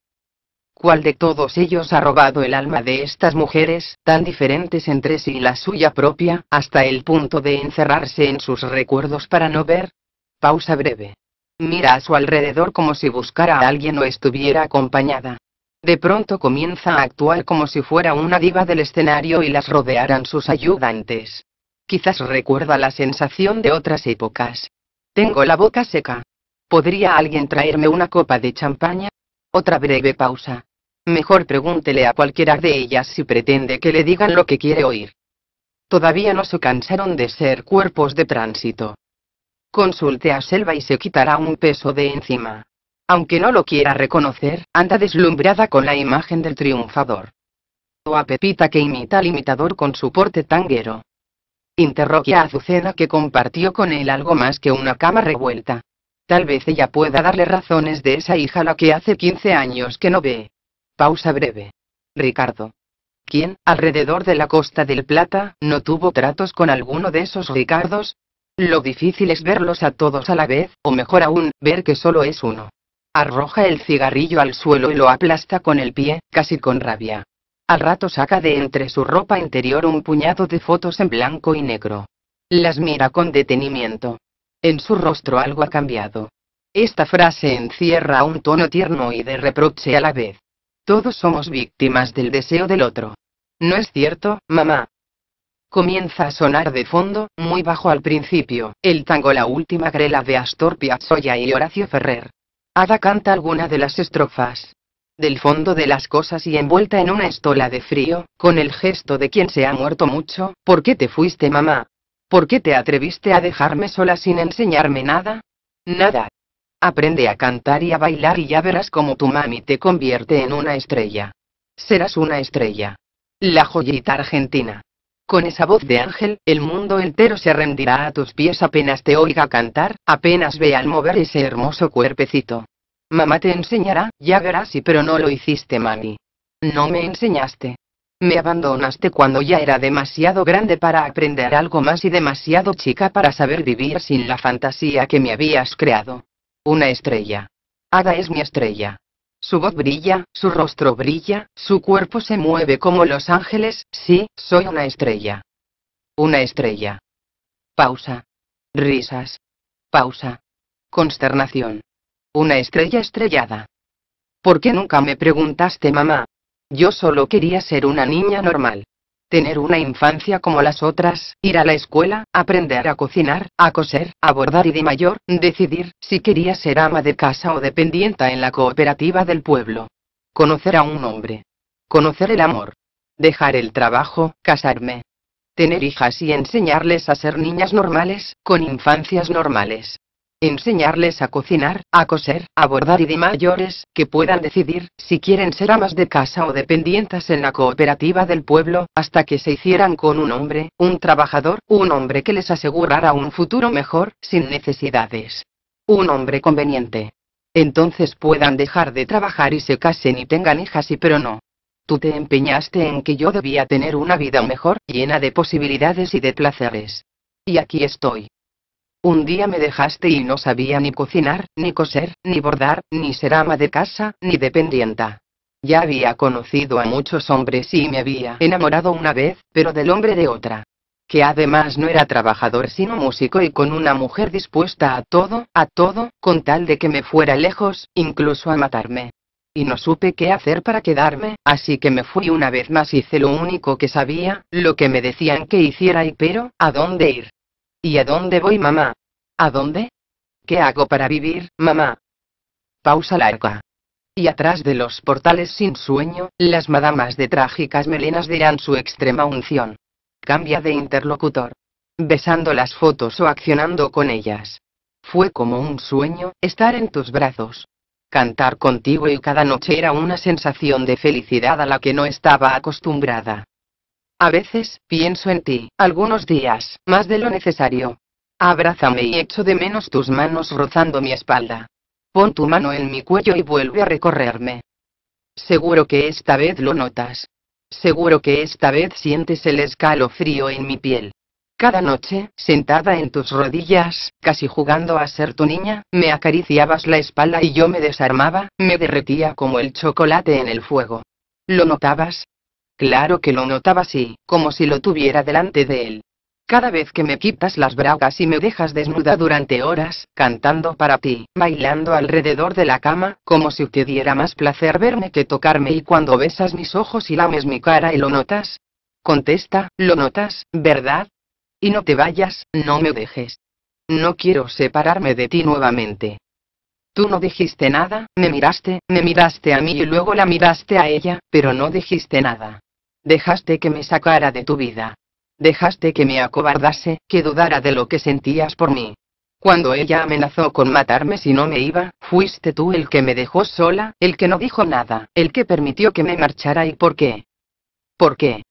A: ¿Cuál de todos ellos ha robado el alma de estas mujeres, tan diferentes entre sí y la suya propia, hasta el punto de encerrarse en sus recuerdos para no ver? Pausa breve. Mira a su alrededor como si buscara a alguien o estuviera acompañada. De pronto comienza a actuar como si fuera una diva del escenario y las rodearan sus ayudantes. Quizás recuerda la sensación de otras épocas. Tengo la boca seca. ¿Podría alguien traerme una copa de champaña? Otra breve pausa. Mejor pregúntele a cualquiera de ellas si pretende que le digan lo que quiere oír. Todavía no se cansaron de ser cuerpos de tránsito. Consulte a Selva y se quitará un peso de encima. Aunque no lo quiera reconocer, anda deslumbrada con la imagen del triunfador. O a Pepita que imita al imitador con su porte tanguero. Interroque a Azucena que compartió con él algo más que una cama revuelta. Tal vez ella pueda darle razones de esa hija a la que hace 15 años que no ve. Pausa breve. Ricardo. ¿Quién, alrededor de la Costa del Plata, no tuvo tratos con alguno de esos Ricardos? Lo difícil es verlos a todos a la vez, o mejor aún, ver que solo es uno. Arroja el cigarrillo al suelo y lo aplasta con el pie, casi con rabia. Al rato saca de entre su ropa interior un puñado de fotos en blanco y negro. Las mira con detenimiento. En su rostro algo ha cambiado. Esta frase encierra un tono tierno y de reproche a la vez. Todos somos víctimas del deseo del otro. ¿No es cierto, mamá? Comienza a sonar de fondo, muy bajo al principio, el tango La última grela de Astor Piazzolla y Horacio Ferrer. Ada canta alguna de las estrofas. Del fondo de las cosas y envuelta en una estola de frío, con el gesto de quien se ha muerto mucho, ¿por qué te fuiste mamá? ¿Por qué te atreviste a dejarme sola sin enseñarme nada? Nada, Aprende a cantar y a bailar y ya verás cómo tu mami te convierte en una estrella. Serás una estrella. La joyita argentina. Con esa voz de ángel, el mundo entero se rendirá a tus pies apenas te oiga cantar, apenas vea al mover ese hermoso cuerpecito. Mamá te enseñará, ya verás y pero no lo hiciste mami. No me enseñaste. Me abandonaste cuando ya era demasiado grande para aprender algo más y demasiado chica para saber vivir sin la fantasía que me habías creado. Una estrella. Ada es mi estrella. Su voz brilla, su rostro brilla, su cuerpo se mueve como los ángeles, sí, soy una estrella. Una estrella. Pausa. Risas. Pausa. Consternación. Una estrella estrellada. ¿Por qué nunca me preguntaste mamá? Yo solo quería ser una niña normal tener una infancia como las otras, ir a la escuela, aprender a cocinar, a coser, a bordar y de mayor, decidir si quería ser ama de casa o dependienta en la cooperativa del pueblo. Conocer a un hombre. Conocer el amor. Dejar el trabajo, casarme. Tener hijas y enseñarles a ser niñas normales, con infancias normales enseñarles a cocinar, a coser, a bordar y de mayores, que puedan decidir si quieren ser amas de casa o dependientes en la cooperativa del pueblo, hasta que se hicieran con un hombre, un trabajador, un hombre que les asegurara un futuro mejor, sin necesidades. Un hombre conveniente. Entonces puedan dejar de trabajar y se casen y tengan hijas y pero no. Tú te empeñaste en que yo debía tener una vida mejor, llena de posibilidades y de placeres. Y aquí estoy. Un día me dejaste y no sabía ni cocinar, ni coser, ni bordar, ni ser ama de casa, ni dependienta. Ya había conocido a muchos hombres y me había enamorado una vez, pero del hombre de otra. Que además no era trabajador sino músico y con una mujer dispuesta a todo, a todo, con tal de que me fuera lejos, incluso a matarme. Y no supe qué hacer para quedarme, así que me fui una vez más hice lo único que sabía, lo que me decían que hiciera y pero, ¿a dónde ir? ¿Y a dónde voy, mamá? ¿A dónde? ¿Qué hago para vivir, mamá? Pausa larga. Y atrás de los portales sin sueño, las madamas de trágicas melenas dirán su extrema unción. Cambia de interlocutor. Besando las fotos o accionando con ellas. Fue como un sueño, estar en tus brazos. Cantar contigo y cada noche era una sensación de felicidad a la que no estaba acostumbrada. A veces, pienso en ti, algunos días, más de lo necesario. Abrázame y echo de menos tus manos rozando mi espalda. Pon tu mano en mi cuello y vuelve a recorrerme. Seguro que esta vez lo notas. Seguro que esta vez sientes el escalofrío en mi piel. Cada noche, sentada en tus rodillas, casi jugando a ser tu niña, me acariciabas la espalda y yo me desarmaba, me derretía como el chocolate en el fuego. Lo notabas, Claro que lo notaba así, como si lo tuviera delante de él. Cada vez que me quitas las bragas y me dejas desnuda durante horas, cantando para ti, bailando alrededor de la cama, como si te diera más placer verme que tocarme y cuando besas mis ojos y lames mi cara y lo notas. Contesta, lo notas, ¿verdad? Y no te vayas, no me dejes. No quiero separarme de ti nuevamente. Tú no dijiste nada, me miraste, me miraste a mí y luego la miraste a ella, pero no dijiste nada. Dejaste que me sacara de tu vida. Dejaste que me acobardase, que dudara de lo que sentías por mí. Cuando ella amenazó con matarme si no me iba, fuiste tú el que me dejó sola, el que no dijo nada, el que permitió que me marchara y por qué. ¿Por qué?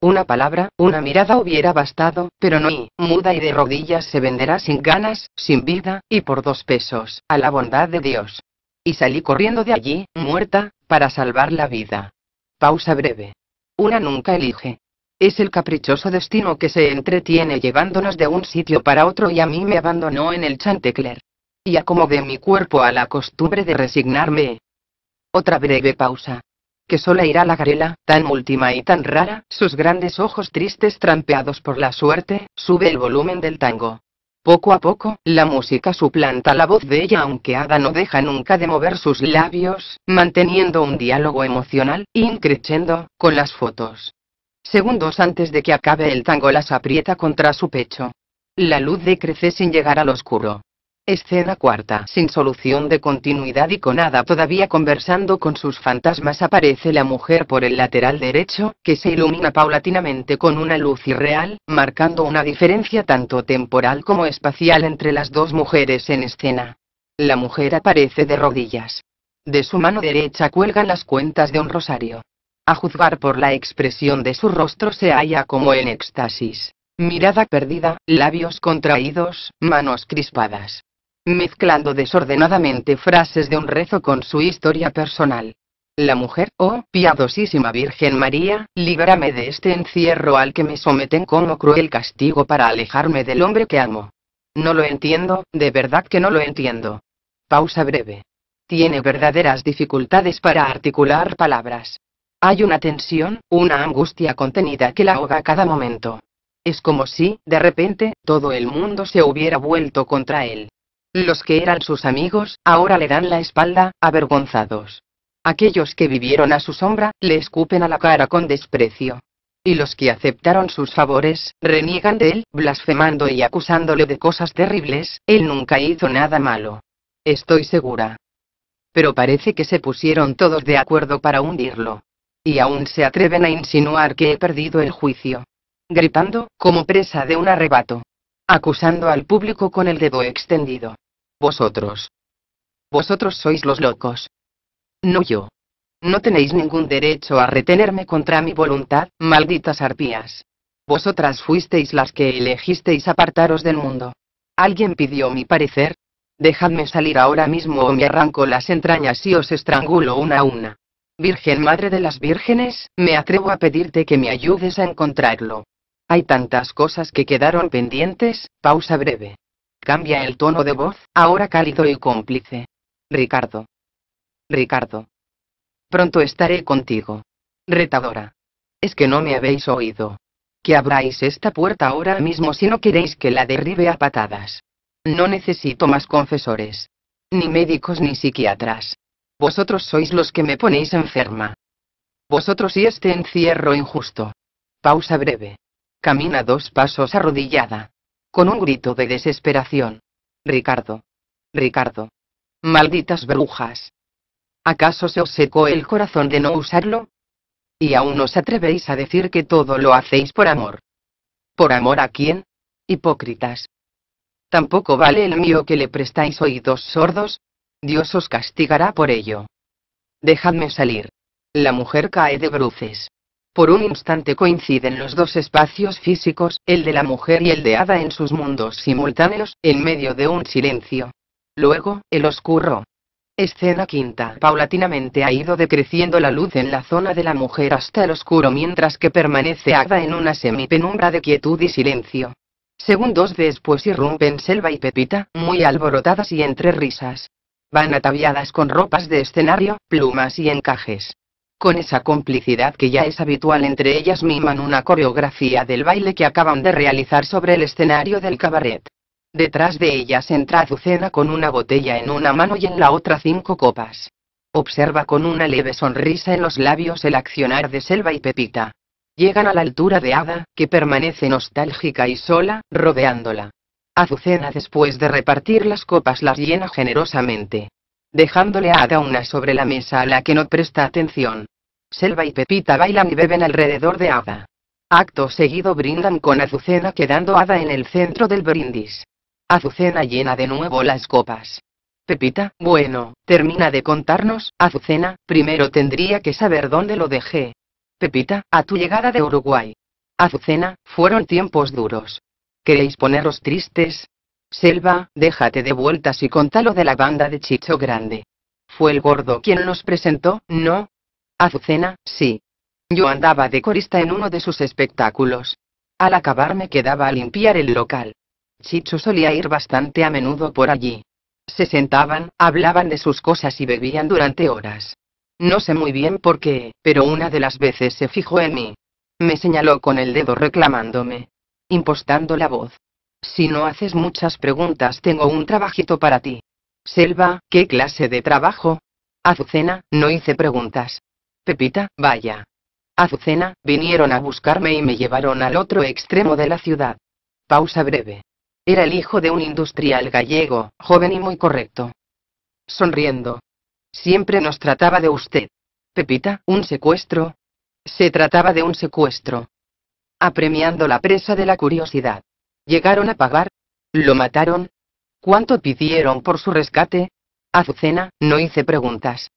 A: Una palabra, una mirada hubiera bastado, pero no y, muda y de rodillas se venderá sin ganas, sin vida, y por dos pesos, a la bondad de Dios. Y salí corriendo de allí, muerta, para salvar la vida. Pausa breve. Una nunca elige. Es el caprichoso destino que se entretiene llevándonos de un sitio para otro y a mí me abandonó en el Chantecler. Y acomodé mi cuerpo a la costumbre de resignarme. Otra breve pausa. Que sola irá la garela, tan última y tan rara, sus grandes ojos tristes trampeados por la suerte, sube el volumen del tango. Poco a poco, la música suplanta la voz de ella aunque Ada no deja nunca de mover sus labios, manteniendo un diálogo emocional, increciendo, con las fotos. Segundos antes de que acabe el tango las aprieta contra su pecho. La luz decrece sin llegar al oscuro. Escena cuarta. Sin solución de continuidad y con nada todavía conversando con sus fantasmas aparece la mujer por el lateral derecho, que se ilumina paulatinamente con una luz irreal, marcando una diferencia tanto temporal como espacial entre las dos mujeres en escena. La mujer aparece de rodillas. De su mano derecha cuelgan las cuentas de un rosario. A juzgar por la expresión de su rostro se halla como en éxtasis. Mirada perdida, labios contraídos, manos crispadas mezclando desordenadamente frases de un rezo con su historia personal. La mujer, oh piadosísima Virgen María, líbrame de este encierro al que me someten como cruel castigo para alejarme del hombre que amo. No lo entiendo, de verdad que no lo entiendo. Pausa breve. Tiene verdaderas dificultades para articular palabras. Hay una tensión, una angustia contenida que la ahoga cada momento. Es como si, de repente, todo el mundo se hubiera vuelto contra él. Los que eran sus amigos, ahora le dan la espalda, avergonzados. Aquellos que vivieron a su sombra, le escupen a la cara con desprecio. Y los que aceptaron sus favores, reniegan de él, blasfemando y acusándole de cosas terribles, él nunca hizo nada malo. Estoy segura. Pero parece que se pusieron todos de acuerdo para hundirlo. Y aún se atreven a insinuar que he perdido el juicio. gritando como presa de un arrebato. Acusando al público con el dedo extendido. Vosotros. Vosotros sois los locos. No yo. No tenéis ningún derecho a retenerme contra mi voluntad, malditas arpías. Vosotras fuisteis las que elegisteis apartaros del mundo. ¿Alguien pidió mi parecer? Dejadme salir ahora mismo o me arranco las entrañas y os estrangulo una a una. Virgen Madre de las Vírgenes, me atrevo a pedirte que me ayudes a encontrarlo. Hay tantas cosas que quedaron pendientes, pausa breve. Cambia el tono de voz, ahora cálido y cómplice. Ricardo. Ricardo. Pronto estaré contigo. Retadora. Es que no me habéis oído. Que abráis esta puerta ahora mismo si no queréis que la derribe a patadas. No necesito más confesores. Ni médicos ni psiquiatras. Vosotros sois los que me ponéis enferma. Vosotros y este encierro injusto. Pausa breve. Camina dos pasos arrodillada con un grito de desesperación. Ricardo. Ricardo. Malditas brujas. ¿Acaso se os secó el corazón de no usarlo? Y aún os atrevéis a decir que todo lo hacéis por amor. ¿Por amor a quién? Hipócritas. Tampoco vale el mío que le prestáis oídos sordos. Dios os castigará por ello. Dejadme salir. La mujer cae de bruces. Por un instante coinciden los dos espacios físicos, el de la mujer y el de Ada en sus mundos simultáneos, en medio de un silencio. Luego, el oscuro. Escena quinta. Paulatinamente ha ido decreciendo la luz en la zona de la mujer hasta el oscuro mientras que permanece Ada en una semipenumbra de quietud y silencio. Segundos después irrumpen Selva y Pepita, muy alborotadas y entre risas. Van ataviadas con ropas de escenario, plumas y encajes con esa complicidad que ya es habitual entre ellas miman una coreografía del baile que acaban de realizar sobre el escenario del cabaret. Detrás de ellas entra Azucena con una botella en una mano y en la otra cinco copas. Observa con una leve sonrisa en los labios el accionar de Selva y Pepita. Llegan a la altura de Ada, que permanece nostálgica y sola, rodeándola. Azucena después de repartir las copas las llena generosamente. Dejándole a Ada una sobre la mesa a la que no presta atención. Selva y Pepita bailan y beben alrededor de Ada. Acto seguido brindan con Azucena quedando Ada en el centro del brindis. Azucena llena de nuevo las copas. Pepita, bueno, termina de contarnos, Azucena, primero tendría que saber dónde lo dejé. Pepita, a tu llegada de Uruguay. Azucena, fueron tiempos duros. ¿Queréis poneros tristes? Selva, déjate de vueltas y contalo de la banda de Chicho Grande. Fue el gordo quien nos presentó, ¿no? Azucena, sí. Yo andaba de corista en uno de sus espectáculos. Al acabar me quedaba a limpiar el local. Chicho solía ir bastante a menudo por allí. Se sentaban, hablaban de sus cosas y bebían durante horas. No sé muy bien por qué, pero una de las veces se fijó en mí. Me señaló con el dedo reclamándome. Impostando la voz. Si no haces muchas preguntas, tengo un trabajito para ti. Selva, ¿qué clase de trabajo? Azucena, no hice preguntas. Pepita, vaya. Azucena, vinieron a buscarme y me llevaron al otro extremo de la ciudad. Pausa breve. Era el hijo de un industrial gallego, joven y muy correcto. Sonriendo. Siempre nos trataba de usted. Pepita, un secuestro. Se trataba de un secuestro. Apremiando la presa de la curiosidad. Llegaron a pagar. Lo mataron. ¿Cuánto pidieron por su rescate? Azucena, no hice preguntas.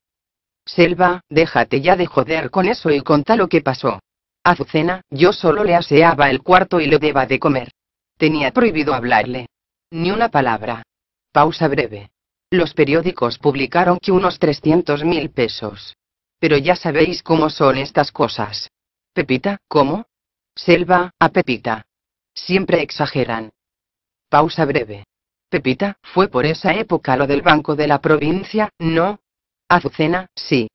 A: Selva, déjate ya de joder con eso y conta lo que pasó. Azucena, yo solo le aseaba el cuarto y le deba de comer. Tenía prohibido hablarle. Ni una palabra. Pausa breve. Los periódicos publicaron que unos 300 mil pesos. Pero ya sabéis cómo son estas cosas. Pepita, ¿cómo? Selva, a Pepita. Siempre exageran. Pausa breve. Pepita, fue por esa época lo del Banco de la Provincia, ¿no? Azucena, sí.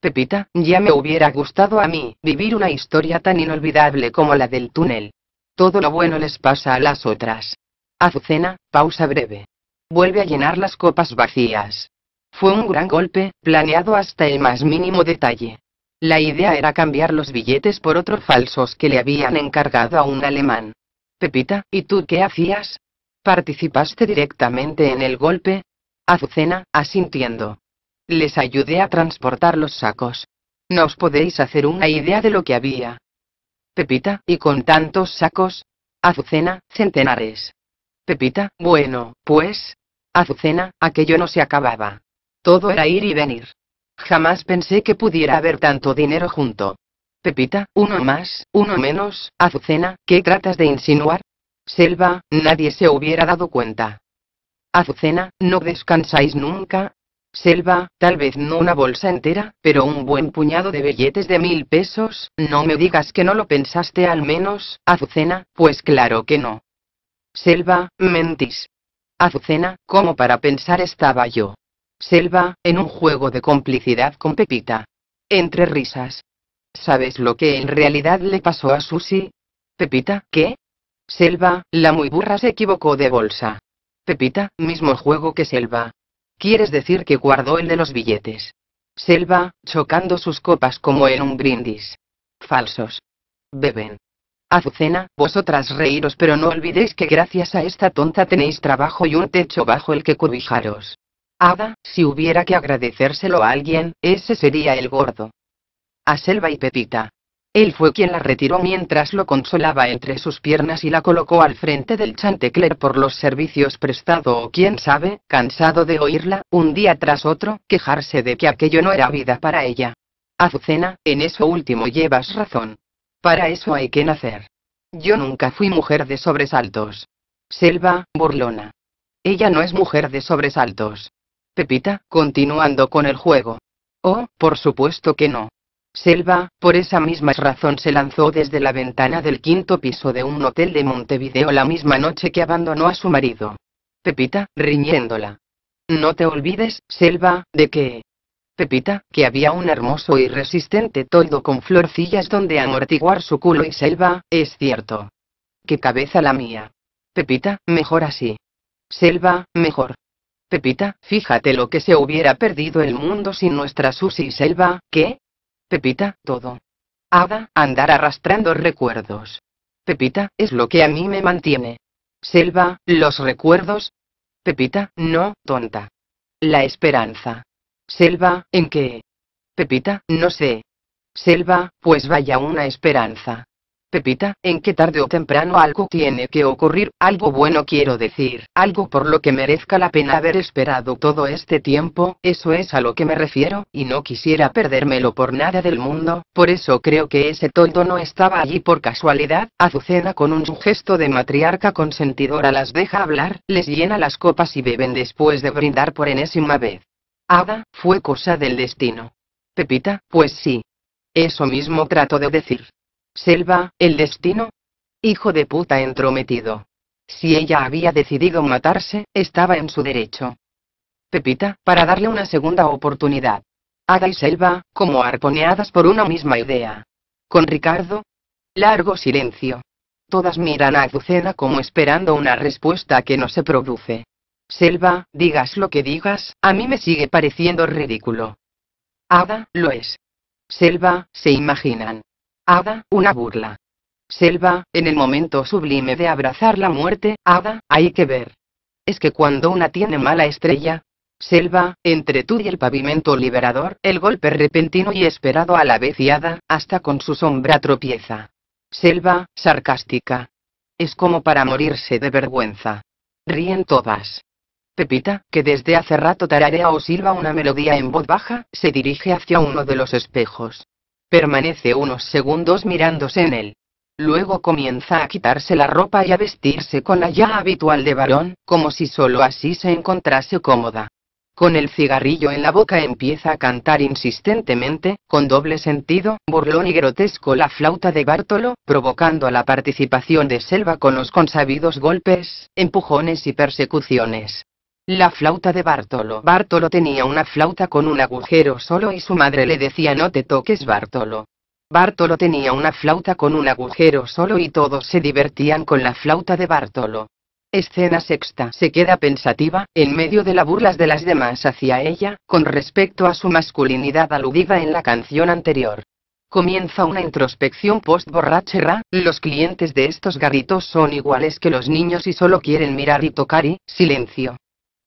A: Pepita, ya me hubiera gustado a mí vivir una historia tan inolvidable como la del túnel. Todo lo bueno les pasa a las otras. Azucena, pausa breve. Vuelve a llenar las copas vacías. Fue un gran golpe, planeado hasta el más mínimo detalle. La idea era cambiar los billetes por otros falsos que le habían encargado a un alemán. Pepita, ¿y tú qué hacías? ¿Participaste directamente en el golpe? Azucena, asintiendo. Les ayudé a transportar los sacos. No os podéis hacer una idea de lo que había. Pepita, y con tantos sacos. Azucena, centenares. Pepita, bueno, pues. Azucena, aquello no se acababa. Todo era ir y venir. Jamás pensé que pudiera haber tanto dinero junto. Pepita, uno más, uno menos, Azucena, ¿qué tratas de insinuar? Selva, nadie se hubiera dado cuenta. Azucena, ¿no descansáis nunca? Selva, tal vez no una bolsa entera, pero un buen puñado de billetes de mil pesos, no me digas que no lo pensaste al menos, Azucena, pues claro que no. Selva, mentís. Azucena, cómo para pensar estaba yo. Selva, en un juego de complicidad con Pepita. Entre risas. ¿Sabes lo que en realidad le pasó a Susi? Pepita, ¿qué? Selva, la muy burra se equivocó de bolsa. Pepita, mismo juego que Selva. ¿Quieres decir que guardó el de los billetes? Selva, chocando sus copas como en un brindis. Falsos. Beben. Azucena, vosotras reíros pero no olvidéis que gracias a esta tonta tenéis trabajo y un techo bajo el que cobijaros. Ada, si hubiera que agradecérselo a alguien, ese sería el gordo. A Selva y Pepita. Él fue quien la retiró mientras lo consolaba entre sus piernas y la colocó al frente del Chantecler por los servicios prestado o quién sabe, cansado de oírla, un día tras otro, quejarse de que aquello no era vida para ella. Azucena, en eso último llevas razón. Para eso hay que nacer. Yo nunca fui mujer de sobresaltos. Selva, burlona. Ella no es mujer de sobresaltos. Pepita, continuando con el juego. Oh, por supuesto que no. Selva, por esa misma razón se lanzó desde la ventana del quinto piso de un hotel de Montevideo la misma noche que abandonó a su marido. Pepita, riñéndola. No te olvides, Selva, de que... Pepita, que había un hermoso y resistente toldo con florcillas donde amortiguar su culo y Selva, es cierto. Qué cabeza la mía. Pepita, mejor así. Selva, mejor. Pepita, fíjate lo que se hubiera perdido el mundo sin nuestra Susi y Selva, ¿qué? Pepita, todo. Ada, andar arrastrando recuerdos. Pepita, es lo que a mí me mantiene. Selva, los recuerdos. Pepita, no, tonta. La esperanza. Selva, ¿en qué? Pepita, no sé. Selva, pues vaya una esperanza. Pepita, en qué tarde o temprano algo tiene que ocurrir, algo bueno quiero decir, algo por lo que merezca la pena haber esperado todo este tiempo, eso es a lo que me refiero, y no quisiera perdérmelo por nada del mundo, por eso creo que ese tonto no estaba allí por casualidad, Azucena con un gesto de matriarca consentidora las deja hablar, les llena las copas y beben después de brindar por enésima vez. Ada, fue cosa del destino. Pepita, pues sí. Eso mismo trato de decir. Selva, el destino. Hijo de puta entrometido. Si ella había decidido matarse, estaba en su derecho. Pepita, para darle una segunda oportunidad. Ada y Selva, como arponeadas por una misma idea. Con Ricardo. Largo silencio. Todas miran a Azucena como esperando una respuesta que no se produce. Selva, digas lo que digas, a mí me sigue pareciendo ridículo. Ada, lo es. Selva, se imaginan. Hada, una burla. Selva, en el momento sublime de abrazar la muerte, haga, hay que ver. Es que cuando una tiene mala estrella, Selva, entre tú y el pavimento liberador, el golpe repentino y esperado a la vez y hada, hasta con su sombra tropieza. Selva, sarcástica. Es como para morirse de vergüenza. Ríen todas. Pepita, que desde hace rato tararea o silba una melodía en voz baja, se dirige hacia uno de los espejos. Permanece unos segundos mirándose en él. Luego comienza a quitarse la ropa y a vestirse con la ya habitual de varón, como si solo así se encontrase cómoda. Con el cigarrillo en la boca empieza a cantar insistentemente, con doble sentido, burlón y grotesco la flauta de Bartolo, provocando la participación de Selva con los consabidos golpes, empujones y persecuciones. La flauta de Bartolo. Bartolo tenía una flauta con un agujero solo y su madre le decía no te toques Bartolo. Bartolo tenía una flauta con un agujero solo y todos se divertían con la flauta de Bartolo. Escena sexta. Se queda pensativa, en medio de las burlas de las demás hacia ella, con respecto a su masculinidad aludida en la canción anterior. Comienza una introspección post-borrachera, los clientes de estos garritos son iguales que los niños y solo quieren mirar y tocar y, silencio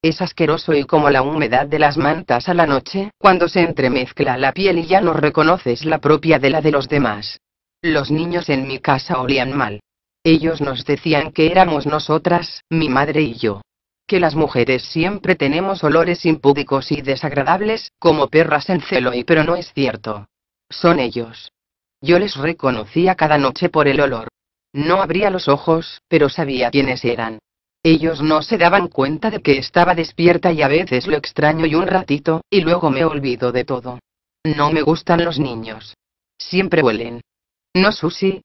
A: es asqueroso y como la humedad de las mantas a la noche, cuando se entremezcla la piel y ya no reconoces la propia de la de los demás. Los niños en mi casa olían mal. Ellos nos decían que éramos nosotras, mi madre y yo. Que las mujeres siempre tenemos olores impúdicos y desagradables, como perras en celo y pero no es cierto. Son ellos. Yo les reconocía cada noche por el olor. No abría los ojos, pero sabía quiénes eran. Ellos no se daban cuenta de que estaba despierta y a veces lo extraño y un ratito, y luego me olvido de todo. No me gustan los niños. Siempre huelen. ¿No, Susi?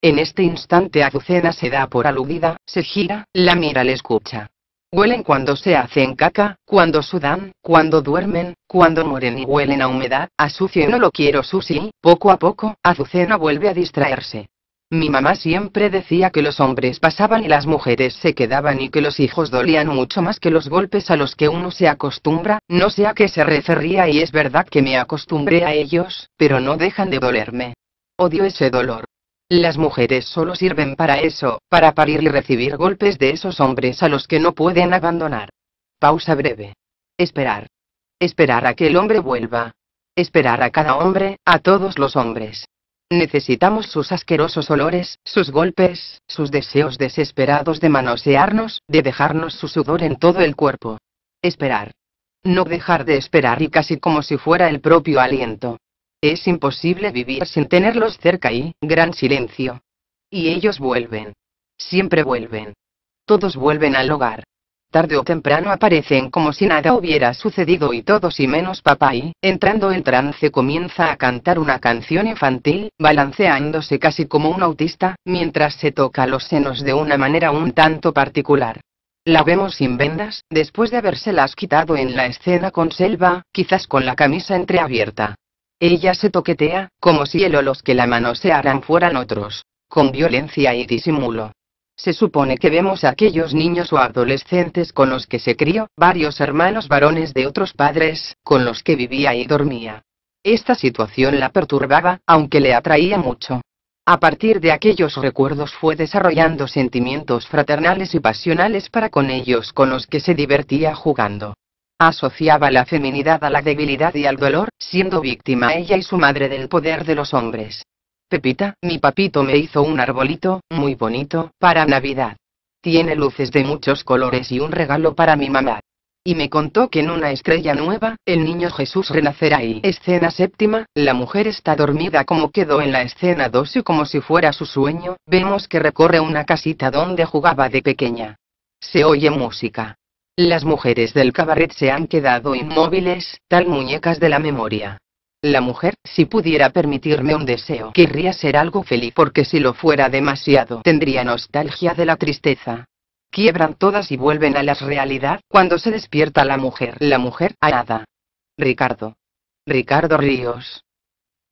A: En este instante Azucena se da por aludida, se gira, la mira, le escucha. Huelen cuando se hacen caca, cuando sudan, cuando duermen, cuando mueren y huelen a humedad, a sucio no lo quiero Susi, poco a poco, Azucena vuelve a distraerse. Mi mamá siempre decía que los hombres pasaban y las mujeres se quedaban y que los hijos dolían mucho más que los golpes a los que uno se acostumbra, no sé a qué se refería y es verdad que me acostumbré a ellos, pero no dejan de dolerme. Odio ese dolor. Las mujeres solo sirven para eso, para parir y recibir golpes de esos hombres a los que no pueden abandonar. Pausa breve. Esperar. Esperar a que el hombre vuelva. Esperar a cada hombre, a todos los hombres. Necesitamos sus asquerosos olores, sus golpes, sus deseos desesperados de manosearnos, de dejarnos su sudor en todo el cuerpo. Esperar. No dejar de esperar y casi como si fuera el propio aliento. Es imposible vivir sin tenerlos cerca y, gran silencio. Y ellos vuelven. Siempre vuelven. Todos vuelven al hogar tarde o temprano aparecen como si nada hubiera sucedido y todos y menos papá y, entrando en trance comienza a cantar una canción infantil, balanceándose casi como un autista, mientras se toca los senos de una manera un tanto particular. La vemos sin vendas, después de habérselas quitado en la escena con Selva, quizás con la camisa entreabierta. Ella se toquetea, como si el o los que la manosearan fueran otros, con violencia y disimulo. Se supone que vemos a aquellos niños o adolescentes con los que se crió, varios hermanos varones de otros padres, con los que vivía y dormía. Esta situación la perturbaba, aunque le atraía mucho. A partir de aquellos recuerdos fue desarrollando sentimientos fraternales y pasionales para con ellos con los que se divertía jugando. Asociaba la feminidad a la debilidad y al dolor, siendo víctima ella y su madre del poder de los hombres. Pepita, mi papito me hizo un arbolito, muy bonito, para Navidad. Tiene luces de muchos colores y un regalo para mi mamá. Y me contó que en una estrella nueva, el niño Jesús renacerá y... Escena séptima, la mujer está dormida como quedó en la escena 2 y como si fuera su sueño, vemos que recorre una casita donde jugaba de pequeña. Se oye música. Las mujeres del cabaret se han quedado inmóviles, tal muñecas de la memoria. La mujer, si pudiera permitirme un deseo, querría ser algo feliz porque si lo fuera demasiado tendría nostalgia de la tristeza. Quiebran todas y vuelven a la realidad cuando se despierta la mujer. La mujer, a Ada. Ricardo. Ricardo Ríos.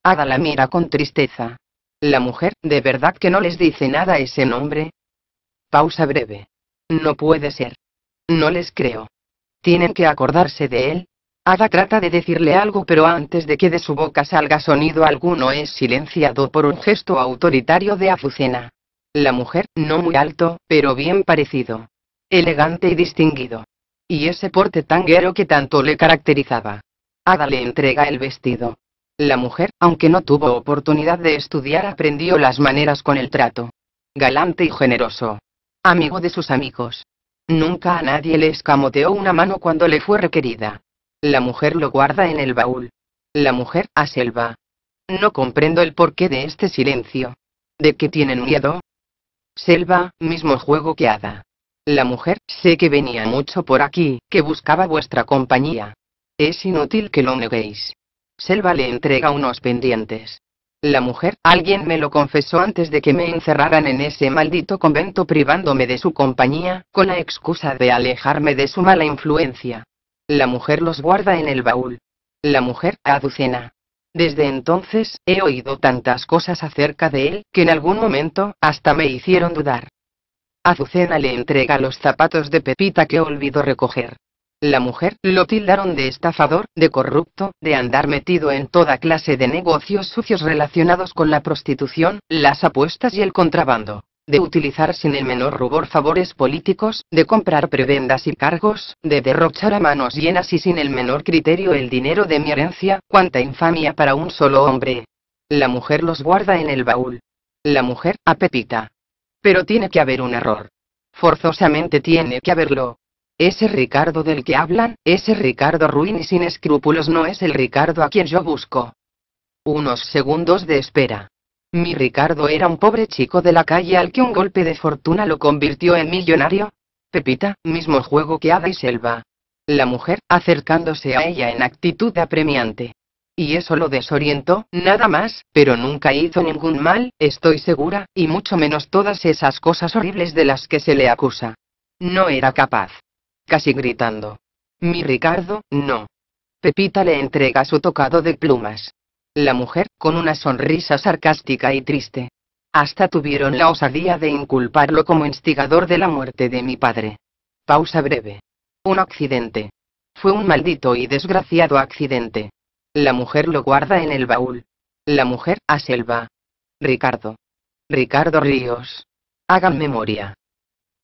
A: Ada la mira con tristeza. La mujer, ¿de verdad que no les dice nada ese nombre? Pausa breve. No puede ser. No les creo. Tienen que acordarse de él, Ada trata de decirle algo pero antes de que de su boca salga sonido alguno es silenciado por un gesto autoritario de afucena. La mujer, no muy alto, pero bien parecido. Elegante y distinguido. Y ese porte tanguero que tanto le caracterizaba. Ada le entrega el vestido. La mujer, aunque no tuvo oportunidad de estudiar, aprendió las maneras con el trato. Galante y generoso. Amigo de sus amigos. Nunca a nadie le escamoteó una mano cuando le fue requerida. La mujer lo guarda en el baúl. La mujer a selva. No comprendo el porqué de este silencio. ¿De qué tienen miedo? Selva, mismo juego que Ada. La mujer, sé que venía mucho por aquí, que buscaba vuestra compañía. Es inútil que lo neguéis. Selva le entrega unos pendientes. La mujer, alguien me lo confesó antes de que me encerraran en ese maldito convento privándome de su compañía, con la excusa de alejarme de su mala influencia. La mujer los guarda en el baúl. La mujer, Aducena. Desde entonces, he oído tantas cosas acerca de él, que en algún momento, hasta me hicieron dudar. Azucena le entrega los zapatos de Pepita que olvidó recoger. La mujer lo tildaron de estafador, de corrupto, de andar metido en toda clase de negocios sucios relacionados con la prostitución, las apuestas y el contrabando de utilizar sin el menor rubor favores políticos, de comprar prebendas y cargos, de derrochar a manos llenas y sin el menor criterio el dinero de mi herencia, cuánta infamia para un solo hombre. La mujer los guarda en el baúl. La mujer, a Pepita. Pero tiene que haber un error. Forzosamente tiene que haberlo. Ese Ricardo del que hablan, ese Ricardo ruin y sin escrúpulos no es el Ricardo a quien yo busco. Unos segundos de espera. Mi Ricardo era un pobre chico de la calle al que un golpe de fortuna lo convirtió en millonario. Pepita, mismo juego que Ada y Selva. La mujer, acercándose a ella en actitud apremiante. Y eso lo desorientó, nada más, pero nunca hizo ningún mal, estoy segura, y mucho menos todas esas cosas horribles de las que se le acusa. No era capaz. Casi gritando. Mi Ricardo, no. Pepita le entrega su tocado de plumas la mujer, con una sonrisa sarcástica y triste. Hasta tuvieron la osadía de inculparlo como instigador de la muerte de mi padre. Pausa breve. Un accidente. Fue un maldito y desgraciado accidente. La mujer lo guarda en el baúl. La mujer, a selva. Ricardo. Ricardo Ríos. Hagan memoria.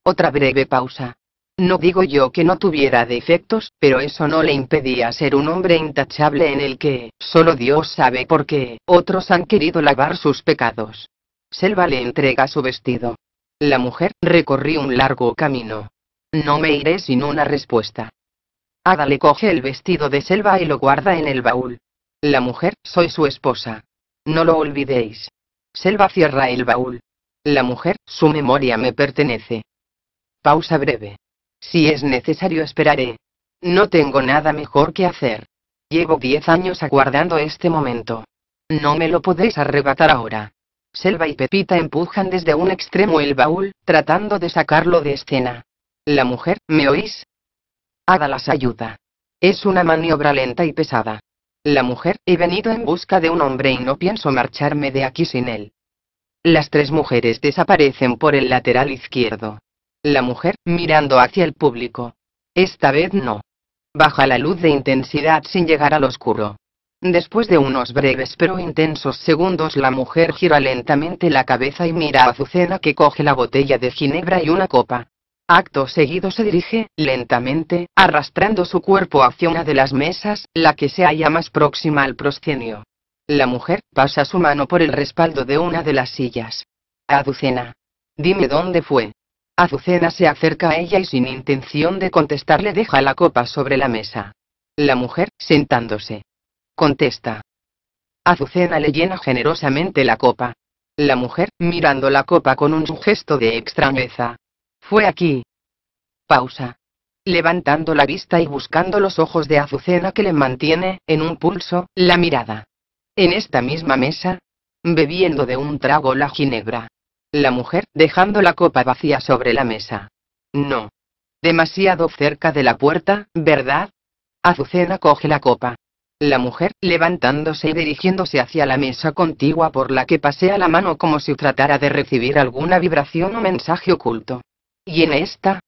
A: Otra breve pausa. No digo yo que no tuviera defectos, pero eso no le impedía ser un hombre intachable en el que, solo Dios sabe por qué, otros han querido lavar sus pecados. Selva le entrega su vestido. La mujer, recorrí un largo camino. No me iré sin una respuesta. Ada le coge el vestido de Selva y lo guarda en el baúl. La mujer, soy su esposa. No lo olvidéis. Selva cierra el baúl. La mujer, su memoria me pertenece. Pausa breve. Si es necesario esperaré. No tengo nada mejor que hacer. Llevo diez años aguardando este momento. No me lo podéis arrebatar ahora. Selva y Pepita empujan desde un extremo el baúl, tratando de sacarlo de escena. La mujer, ¿me oís? Ada las ayuda. Es una maniobra lenta y pesada. La mujer, he venido en busca de un hombre y no pienso marcharme de aquí sin él. Las tres mujeres desaparecen por el lateral izquierdo la mujer, mirando hacia el público. Esta vez no. Baja la luz de intensidad sin llegar al oscuro. Después de unos breves pero intensos segundos la mujer gira lentamente la cabeza y mira a Azucena que coge la botella de ginebra y una copa. Acto seguido se dirige, lentamente, arrastrando su cuerpo hacia una de las mesas, la que se halla más próxima al proscenio. La mujer pasa su mano por el respaldo de una de las sillas. Azucena. Dime dónde fue. Azucena se acerca a ella y sin intención de contestar le deja la copa sobre la mesa. La mujer, sentándose. Contesta. Azucena le llena generosamente la copa. La mujer, mirando la copa con un gesto de extrañeza. Fue aquí. Pausa. Levantando la vista y buscando los ojos de Azucena que le mantiene, en un pulso, la mirada. En esta misma mesa. Bebiendo de un trago la ginebra la mujer, dejando la copa vacía sobre la mesa. No. Demasiado cerca de la puerta, ¿verdad? Azucena coge la copa. La mujer, levantándose y dirigiéndose hacia la mesa contigua por la que pasea la mano como si tratara de recibir alguna vibración o mensaje oculto. Y en esta.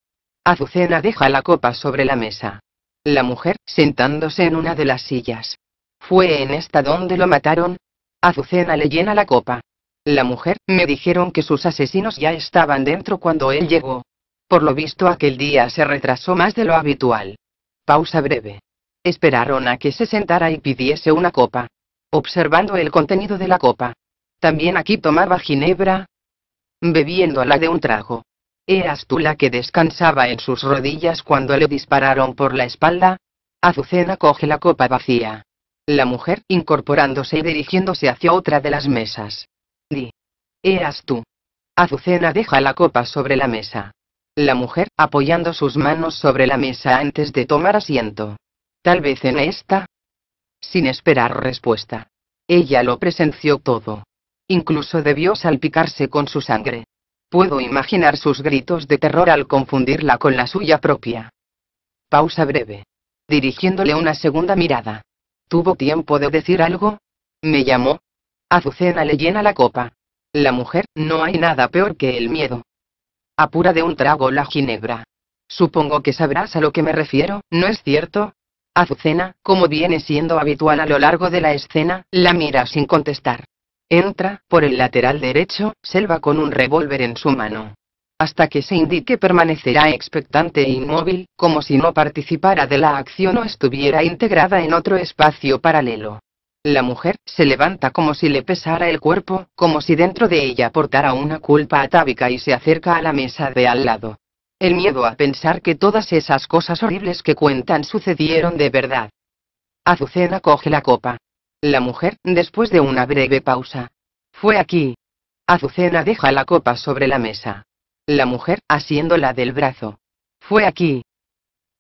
A: Azucena deja la copa sobre la mesa. La mujer, sentándose en una de las sillas. Fue en esta donde lo mataron. Azucena le llena la copa la mujer, me dijeron que sus asesinos ya estaban dentro cuando él llegó. Por lo visto aquel día se retrasó más de lo habitual. Pausa breve. Esperaron a que se sentara y pidiese una copa. Observando el contenido de la copa. También aquí tomaba ginebra. Bebiéndola de un trago. ¿Eras tú la que descansaba en sus rodillas cuando le dispararon por la espalda? Azucena coge la copa vacía. La mujer, incorporándose y dirigiéndose hacia otra de las mesas. Di. Eras tú. Azucena deja la copa sobre la mesa. La mujer, apoyando sus manos sobre la mesa antes de tomar asiento. Tal vez en esta. Sin esperar respuesta. Ella lo presenció todo. Incluso debió salpicarse con su sangre. Puedo imaginar sus gritos de terror al confundirla con la suya propia. Pausa breve. Dirigiéndole una segunda mirada. ¿Tuvo tiempo de decir algo? Me llamó, Azucena le llena la copa. La mujer, no hay nada peor que el miedo. Apura de un trago la ginebra. Supongo que sabrás a lo que me refiero, ¿no es cierto? Azucena, como viene siendo habitual a lo largo de la escena, la mira sin contestar. Entra, por el lateral derecho, Selva con un revólver en su mano. Hasta que se indique permanecerá expectante e inmóvil, como si no participara de la acción o estuviera integrada en otro espacio paralelo. La mujer se levanta como si le pesara el cuerpo, como si dentro de ella portara una culpa atávica y se acerca a la mesa de al lado. El miedo a pensar que todas esas cosas horribles que cuentan sucedieron de verdad. Azucena coge la copa. La mujer, después de una breve pausa. Fue aquí. Azucena deja la copa sobre la mesa. La mujer, asiéndola del brazo. Fue aquí.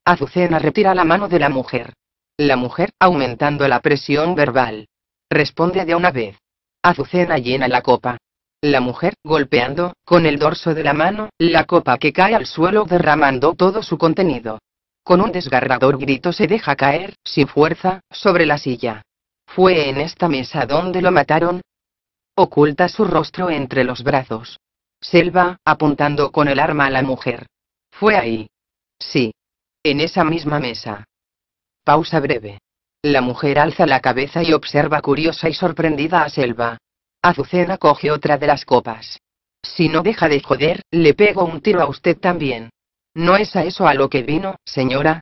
A: Azucena retira la mano de la mujer. La mujer, aumentando la presión verbal. Responde de una vez. Azucena llena la copa. La mujer, golpeando, con el dorso de la mano, la copa que cae al suelo derramando todo su contenido. Con un desgarrador grito se deja caer, sin fuerza, sobre la silla. ¿Fue en esta mesa donde lo mataron? Oculta su rostro entre los brazos. Selva, apuntando con el arma a la mujer. Fue ahí. Sí. En esa misma mesa. Pausa breve. La mujer alza la cabeza y observa curiosa y sorprendida a Selva. Azucena coge otra de las copas. Si no deja de joder, le pego un tiro a usted también. ¿No es a eso a lo que vino, señora?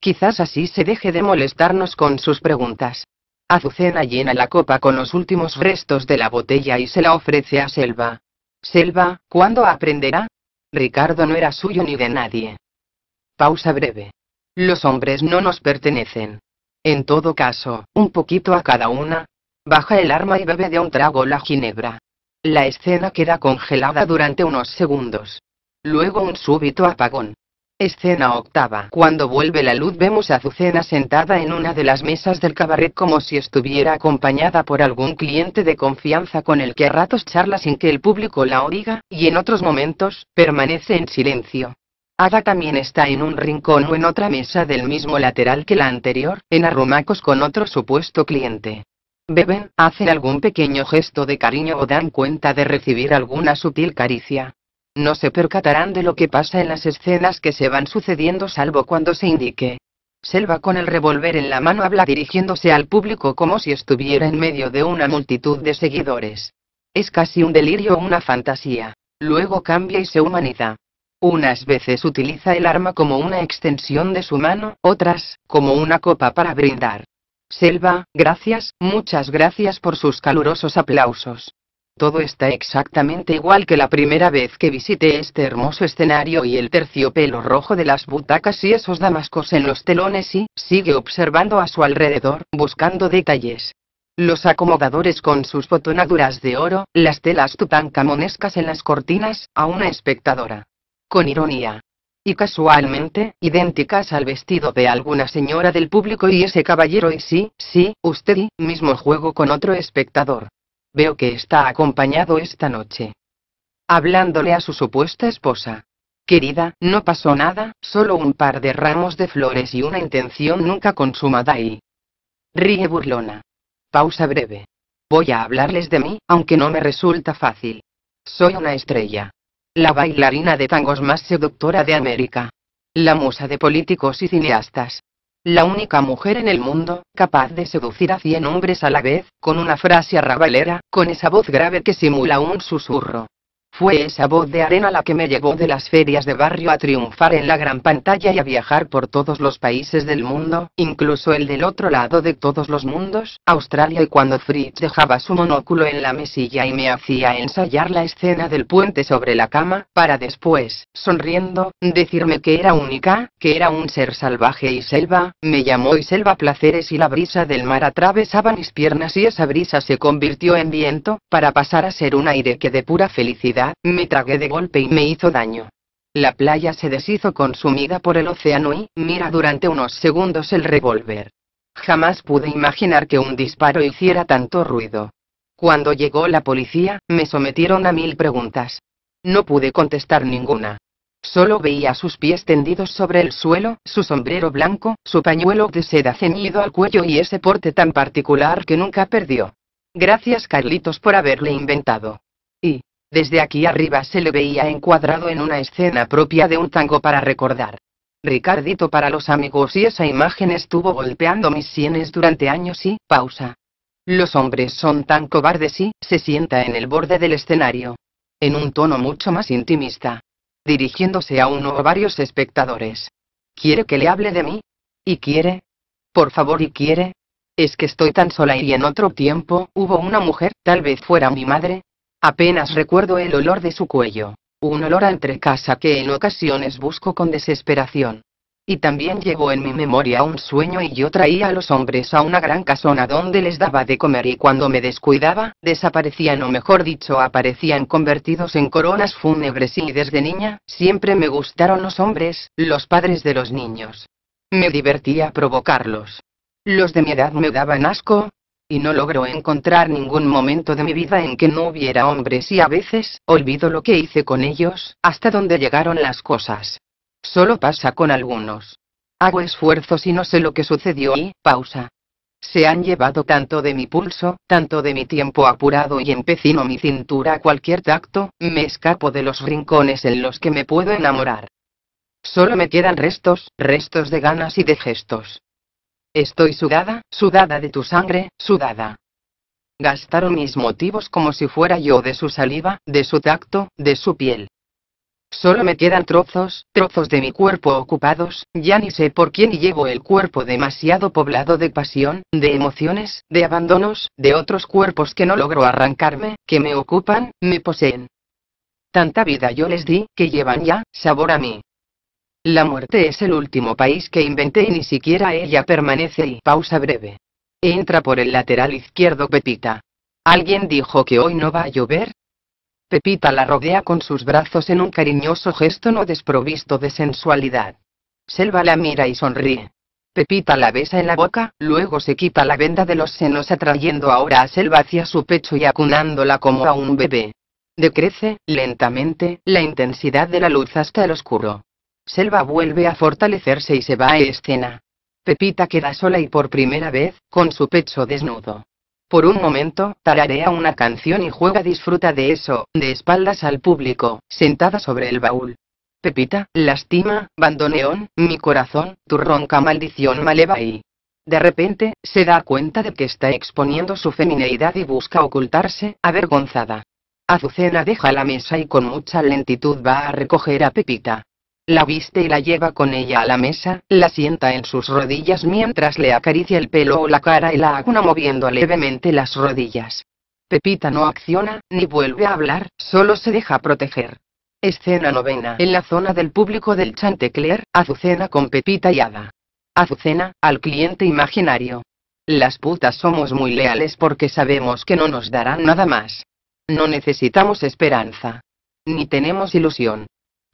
A: Quizás así se deje de molestarnos con sus preguntas. Azucena llena la copa con los últimos restos de la botella y se la ofrece a Selva. Selva, ¿cuándo aprenderá? Ricardo no era suyo ni de nadie. Pausa breve. Los hombres no nos pertenecen. En todo caso, un poquito a cada una. Baja el arma y bebe de un trago la ginebra. La escena queda congelada durante unos segundos. Luego un súbito apagón. Escena octava. Cuando vuelve la luz vemos a Azucena sentada en una de las mesas del cabaret como si estuviera acompañada por algún cliente de confianza con el que a ratos charla sin que el público la oiga, y en otros momentos, permanece en silencio. Ada también está en un rincón o en otra mesa del mismo lateral que la anterior, en arrumacos con otro supuesto cliente. Beben, hacen algún pequeño gesto de cariño o dan cuenta de recibir alguna sutil caricia. No se percatarán de lo que pasa en las escenas que se van sucediendo salvo cuando se indique. Selva con el revólver en la mano habla dirigiéndose al público como si estuviera en medio de una multitud de seguidores. Es casi un delirio o una fantasía. Luego cambia y se humaniza. Unas veces utiliza el arma como una extensión de su mano, otras, como una copa para brindar. Selva, gracias, muchas gracias por sus calurosos aplausos. Todo está exactamente igual que la primera vez que visité este hermoso escenario y el terciopelo rojo de las butacas y esos damascos en los telones y, sigue observando a su alrededor, buscando detalles. Los acomodadores con sus botonaduras de oro, las telas tutancamonescas en las cortinas, a una espectadora con ironía. Y casualmente, idénticas al vestido de alguna señora del público y ese caballero y sí, sí, usted mismo juego con otro espectador. Veo que está acompañado esta noche. Hablándole a su supuesta esposa. Querida, no pasó nada, solo un par de ramos de flores y una intención nunca consumada y... Ríe burlona. Pausa breve. Voy a hablarles de mí, aunque no me resulta fácil. Soy una estrella la bailarina de tangos más seductora de América. La musa de políticos y cineastas. La única mujer en el mundo, capaz de seducir a cien hombres a la vez, con una frase arrabalera, con esa voz grave que simula un susurro. Fue esa voz de arena la que me llevó de las ferias de barrio a triunfar en la gran pantalla y a viajar por todos los países del mundo, incluso el del otro lado de todos los mundos, Australia y cuando Fritz dejaba su monóculo en la mesilla y me hacía ensayar la escena del puente sobre la cama, para después, sonriendo, decirme que era única, que era un ser salvaje y selva, me llamó y selva placeres y la brisa del mar atravesaba mis piernas y esa brisa se convirtió en viento, para pasar a ser un aire que de pura felicidad, me tragué de golpe y me hizo daño. La playa se deshizo consumida por el océano y, mira durante unos segundos el revólver. Jamás pude imaginar que un disparo hiciera tanto ruido. Cuando llegó la policía, me sometieron a mil preguntas. No pude contestar ninguna. Solo veía sus pies tendidos sobre el suelo, su sombrero blanco, su pañuelo de seda ceñido al cuello y ese porte tan particular que nunca perdió. Gracias Carlitos por haberle inventado. Y, desde aquí arriba se le veía encuadrado en una escena propia de un tango para recordar. Ricardito para los amigos y esa imagen estuvo golpeando mis sienes durante años y, pausa. Los hombres son tan cobardes y, se sienta en el borde del escenario. En un tono mucho más intimista dirigiéndose a uno o varios espectadores. ¿Quiere que le hable de mí? ¿Y quiere? Por favor, ¿y quiere? Es que estoy tan sola y en otro tiempo hubo una mujer, tal vez fuera mi madre. Apenas recuerdo el olor de su cuello, un olor a entrecasa que en ocasiones busco con desesperación. Y también llevó en mi memoria un sueño y yo traía a los hombres a una gran casona donde les daba de comer y cuando me descuidaba, desaparecían o mejor dicho aparecían convertidos en coronas fúnebres y desde niña, siempre me gustaron los hombres, los padres de los niños. Me divertía provocarlos. Los de mi edad me daban asco, y no logro encontrar ningún momento de mi vida en que no hubiera hombres y a veces, olvido lo que hice con ellos, hasta donde llegaron las cosas. Solo pasa con algunos. Hago esfuerzos y no sé lo que sucedió y, pausa. Se han llevado tanto de mi pulso, tanto de mi tiempo apurado y empecino mi cintura a cualquier tacto, me escapo de los rincones en los que me puedo enamorar. Solo me quedan restos, restos de ganas y de gestos. Estoy sudada, sudada de tu sangre, sudada. Gastaron mis motivos como si fuera yo de su saliva, de su tacto, de su piel. Solo me quedan trozos, trozos de mi cuerpo ocupados, ya ni sé por quién llevo el cuerpo demasiado poblado de pasión, de emociones, de abandonos, de otros cuerpos que no logro arrancarme, que me ocupan, me poseen. Tanta vida yo les di, que llevan ya, sabor a mí. La muerte es el último país que inventé y ni siquiera ella permanece y pausa breve. Entra por el lateral izquierdo Pepita. ¿Alguien dijo que hoy no va a llover? Pepita la rodea con sus brazos en un cariñoso gesto no desprovisto de sensualidad. Selva la mira y sonríe. Pepita la besa en la boca, luego se quita la venda de los senos atrayendo ahora a Selva hacia su pecho y acunándola como a un bebé. Decrece, lentamente, la intensidad de la luz hasta el oscuro. Selva vuelve a fortalecerse y se va a escena. Pepita queda sola y por primera vez, con su pecho desnudo. Por un momento, tararea una canción y juega disfruta de eso, de espaldas al público, sentada sobre el baúl. Pepita, lastima, bandoneón, mi corazón, tu ronca maldición maleva y... De repente, se da cuenta de que está exponiendo su femineidad y busca ocultarse, avergonzada. Azucena deja la mesa y con mucha lentitud va a recoger a Pepita la viste y la lleva con ella a la mesa, la sienta en sus rodillas mientras le acaricia el pelo o la cara y la acuna moviendo levemente las rodillas. Pepita no acciona, ni vuelve a hablar, solo se deja proteger. Escena novena. En la zona del público del Chantecler, Azucena con Pepita y Ada. Azucena, al cliente imaginario. Las putas somos muy leales porque sabemos que no nos darán nada más. No necesitamos esperanza. Ni tenemos ilusión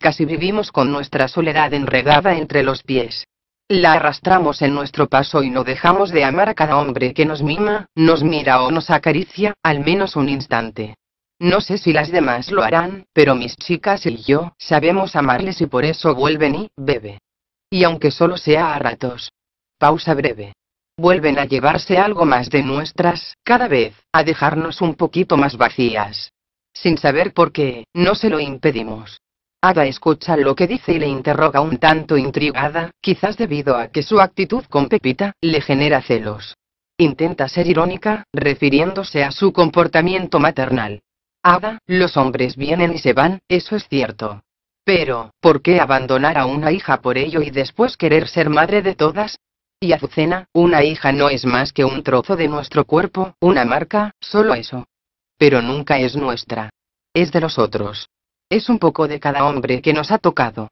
A: casi vivimos con nuestra soledad enredada entre los pies. La arrastramos en nuestro paso y no dejamos de amar a cada hombre que nos mima, nos mira o nos acaricia, al menos un instante. No sé si las demás lo harán, pero mis chicas y yo sabemos amarles y por eso vuelven y bebe. Y aunque solo sea a ratos. Pausa breve. Vuelven a llevarse algo más de nuestras, cada vez, a dejarnos un poquito más vacías. Sin saber por qué, no se lo impedimos. Ada escucha lo que dice y le interroga un tanto intrigada, quizás debido a que su actitud con Pepita le genera celos. Intenta ser irónica, refiriéndose a su comportamiento maternal. Ada, los hombres vienen y se van, eso es cierto. Pero, ¿por qué abandonar a una hija por ello y después querer ser madre de todas? Y Azucena, una hija no es más que un trozo de nuestro cuerpo, una marca, solo eso. Pero nunca es nuestra. Es de los otros. Es un poco de cada hombre que nos ha tocado.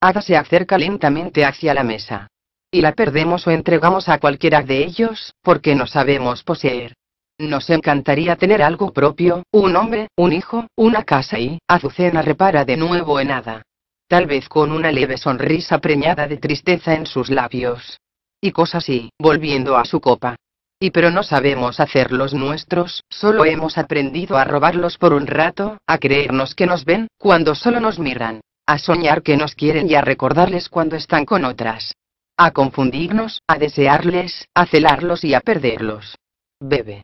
A: Ada se acerca lentamente hacia la mesa. Y la perdemos o entregamos a cualquiera de ellos, porque no sabemos poseer. Nos encantaría tener algo propio, un hombre, un hijo, una casa y, Azucena repara de nuevo en Ada. Tal vez con una leve sonrisa preñada de tristeza en sus labios. Y cosas así, volviendo a su copa y pero no sabemos hacerlos nuestros, solo hemos aprendido a robarlos por un rato, a creernos que nos ven, cuando solo nos miran, a soñar que nos quieren y a recordarles cuando están con otras, a confundirnos, a desearles, a celarlos y a perderlos. Bebe.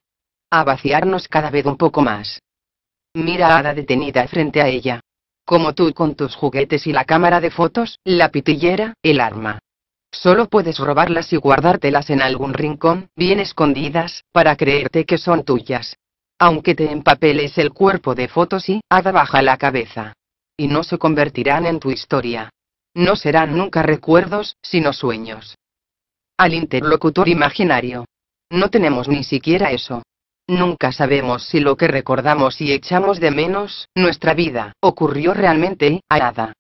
A: A vaciarnos cada vez un poco más. Mira a Ada detenida frente a ella. Como tú con tus juguetes y la cámara de fotos, la pitillera, el arma. Solo puedes robarlas y guardártelas en algún rincón, bien escondidas, para creerte que son tuyas. Aunque te empapeles el cuerpo de fotos y hada baja la cabeza. Y no se convertirán en tu historia. No serán nunca recuerdos, sino sueños. Al interlocutor imaginario. No tenemos ni siquiera eso. Nunca sabemos si lo que recordamos y echamos de menos, nuestra vida, ocurrió realmente, a nada.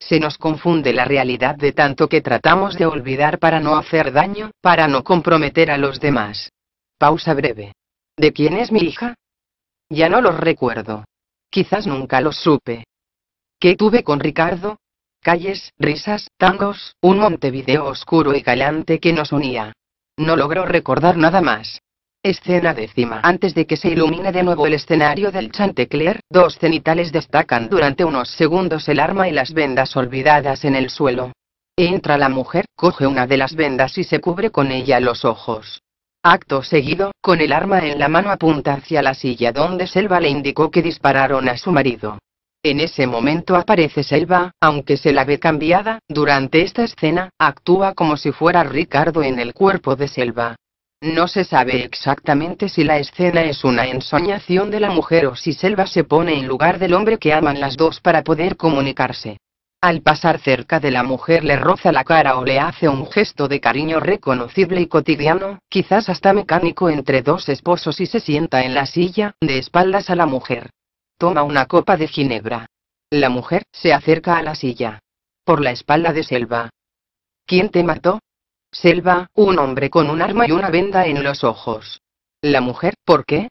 A: Se nos confunde la realidad de tanto que tratamos de olvidar para no hacer daño, para no comprometer a los demás. Pausa breve. ¿De quién es mi hija? Ya no los recuerdo. Quizás nunca los supe. ¿Qué tuve con Ricardo? Calles, risas, tangos, un Montevideo oscuro y galante que nos unía. No logró recordar nada más. Escena décima. Antes de que se ilumine de nuevo el escenario del Chantecler, dos cenitales destacan durante unos segundos el arma y las vendas olvidadas en el suelo. Entra la mujer, coge una de las vendas y se cubre con ella los ojos. Acto seguido, con el arma en la mano apunta hacia la silla donde Selva le indicó que dispararon a su marido. En ese momento aparece Selva, aunque se la ve cambiada, durante esta escena, actúa como si fuera Ricardo en el cuerpo de Selva. No se sabe exactamente si la escena es una ensoñación de la mujer o si Selva se pone en lugar del hombre que aman las dos para poder comunicarse. Al pasar cerca de la mujer le roza la cara o le hace un gesto de cariño reconocible y cotidiano, quizás hasta mecánico entre dos esposos y se sienta en la silla, de espaldas a la mujer. Toma una copa de ginebra. La mujer se acerca a la silla. Por la espalda de Selva. ¿Quién te mató? Selva, un hombre con un arma y una venda en los ojos. La mujer, ¿por qué?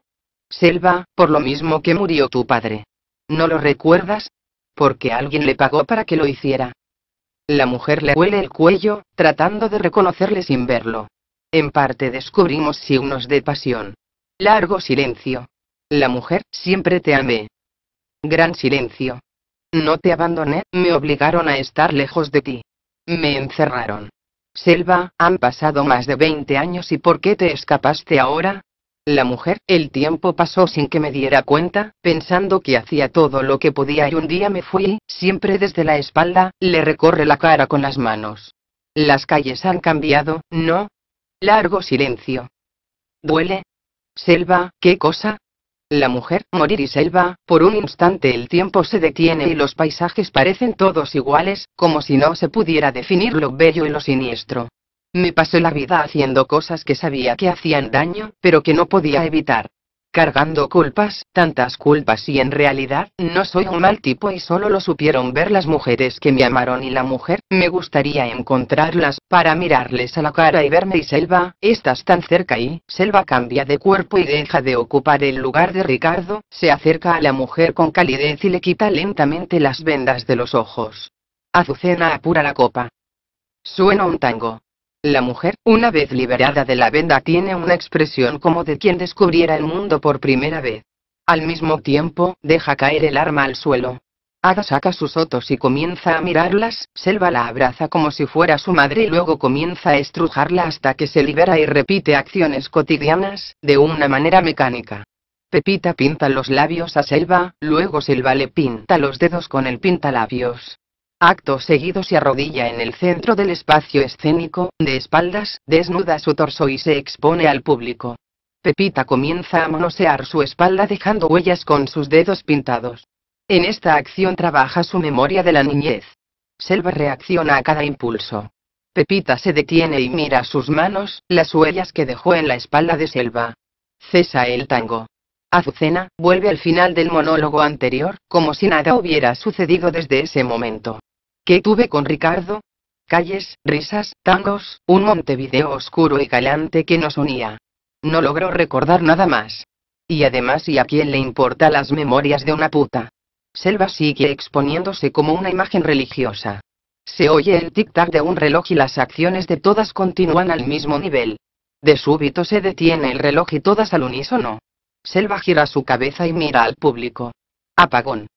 A: Selva, por lo mismo que murió tu padre. ¿No lo recuerdas? Porque alguien le pagó para que lo hiciera. La mujer le huele el cuello, tratando de reconocerle sin verlo. En parte descubrimos signos de pasión. Largo silencio. La mujer, siempre te amé. Gran silencio. No te abandoné, me obligaron a estar lejos de ti. Me encerraron. Selva, han pasado más de 20 años y ¿por qué te escapaste ahora? La mujer, el tiempo pasó sin que me diera cuenta, pensando que hacía todo lo que podía y un día me fui, siempre desde la espalda, le recorre la cara con las manos. Las calles han cambiado, ¿no? Largo silencio. Duele. Selva, ¿qué cosa? La mujer, morir y selva, por un instante el tiempo se detiene y los paisajes parecen todos iguales, como si no se pudiera definir lo bello y lo siniestro. Me pasé la vida haciendo cosas que sabía que hacían daño, pero que no podía evitar cargando culpas, tantas culpas y en realidad, no soy un mal tipo y solo lo supieron ver las mujeres que me amaron y la mujer, me gustaría encontrarlas, para mirarles a la cara y verme y Selva, estás tan cerca y, Selva cambia de cuerpo y deja de ocupar el lugar de Ricardo, se acerca a la mujer con calidez y le quita lentamente las vendas de los ojos. Azucena apura la copa. Suena un tango. La mujer, una vez liberada de la venda, tiene una expresión como de quien descubriera el mundo por primera vez. Al mismo tiempo, deja caer el arma al suelo. Ada saca sus otos y comienza a mirarlas, Selva la abraza como si fuera su madre y luego comienza a estrujarla hasta que se libera y repite acciones cotidianas, de una manera mecánica. Pepita pinta los labios a Selva, luego Selva le pinta los dedos con el pintalabios. Acto seguido se arrodilla en el centro del espacio escénico, de espaldas, desnuda su torso y se expone al público. Pepita comienza a manosear su espalda dejando huellas con sus dedos pintados. En esta acción trabaja su memoria de la niñez. Selva reacciona a cada impulso. Pepita se detiene y mira sus manos, las huellas que dejó en la espalda de Selva. Cesa el tango. Azucena, vuelve al final del monólogo anterior, como si nada hubiera sucedido desde ese momento. ¿Qué tuve con Ricardo. Calles, risas, tangos, un Montevideo oscuro y galante que nos unía. No logró recordar nada más. Y además, ¿y a quién le importa las memorias de una puta? Selva sigue exponiéndose como una imagen religiosa. Se oye el tic-tac de un reloj y las acciones de todas continúan al mismo nivel. De súbito se detiene el reloj y todas al unísono.
B: Selva gira su cabeza y mira al público. Apagón.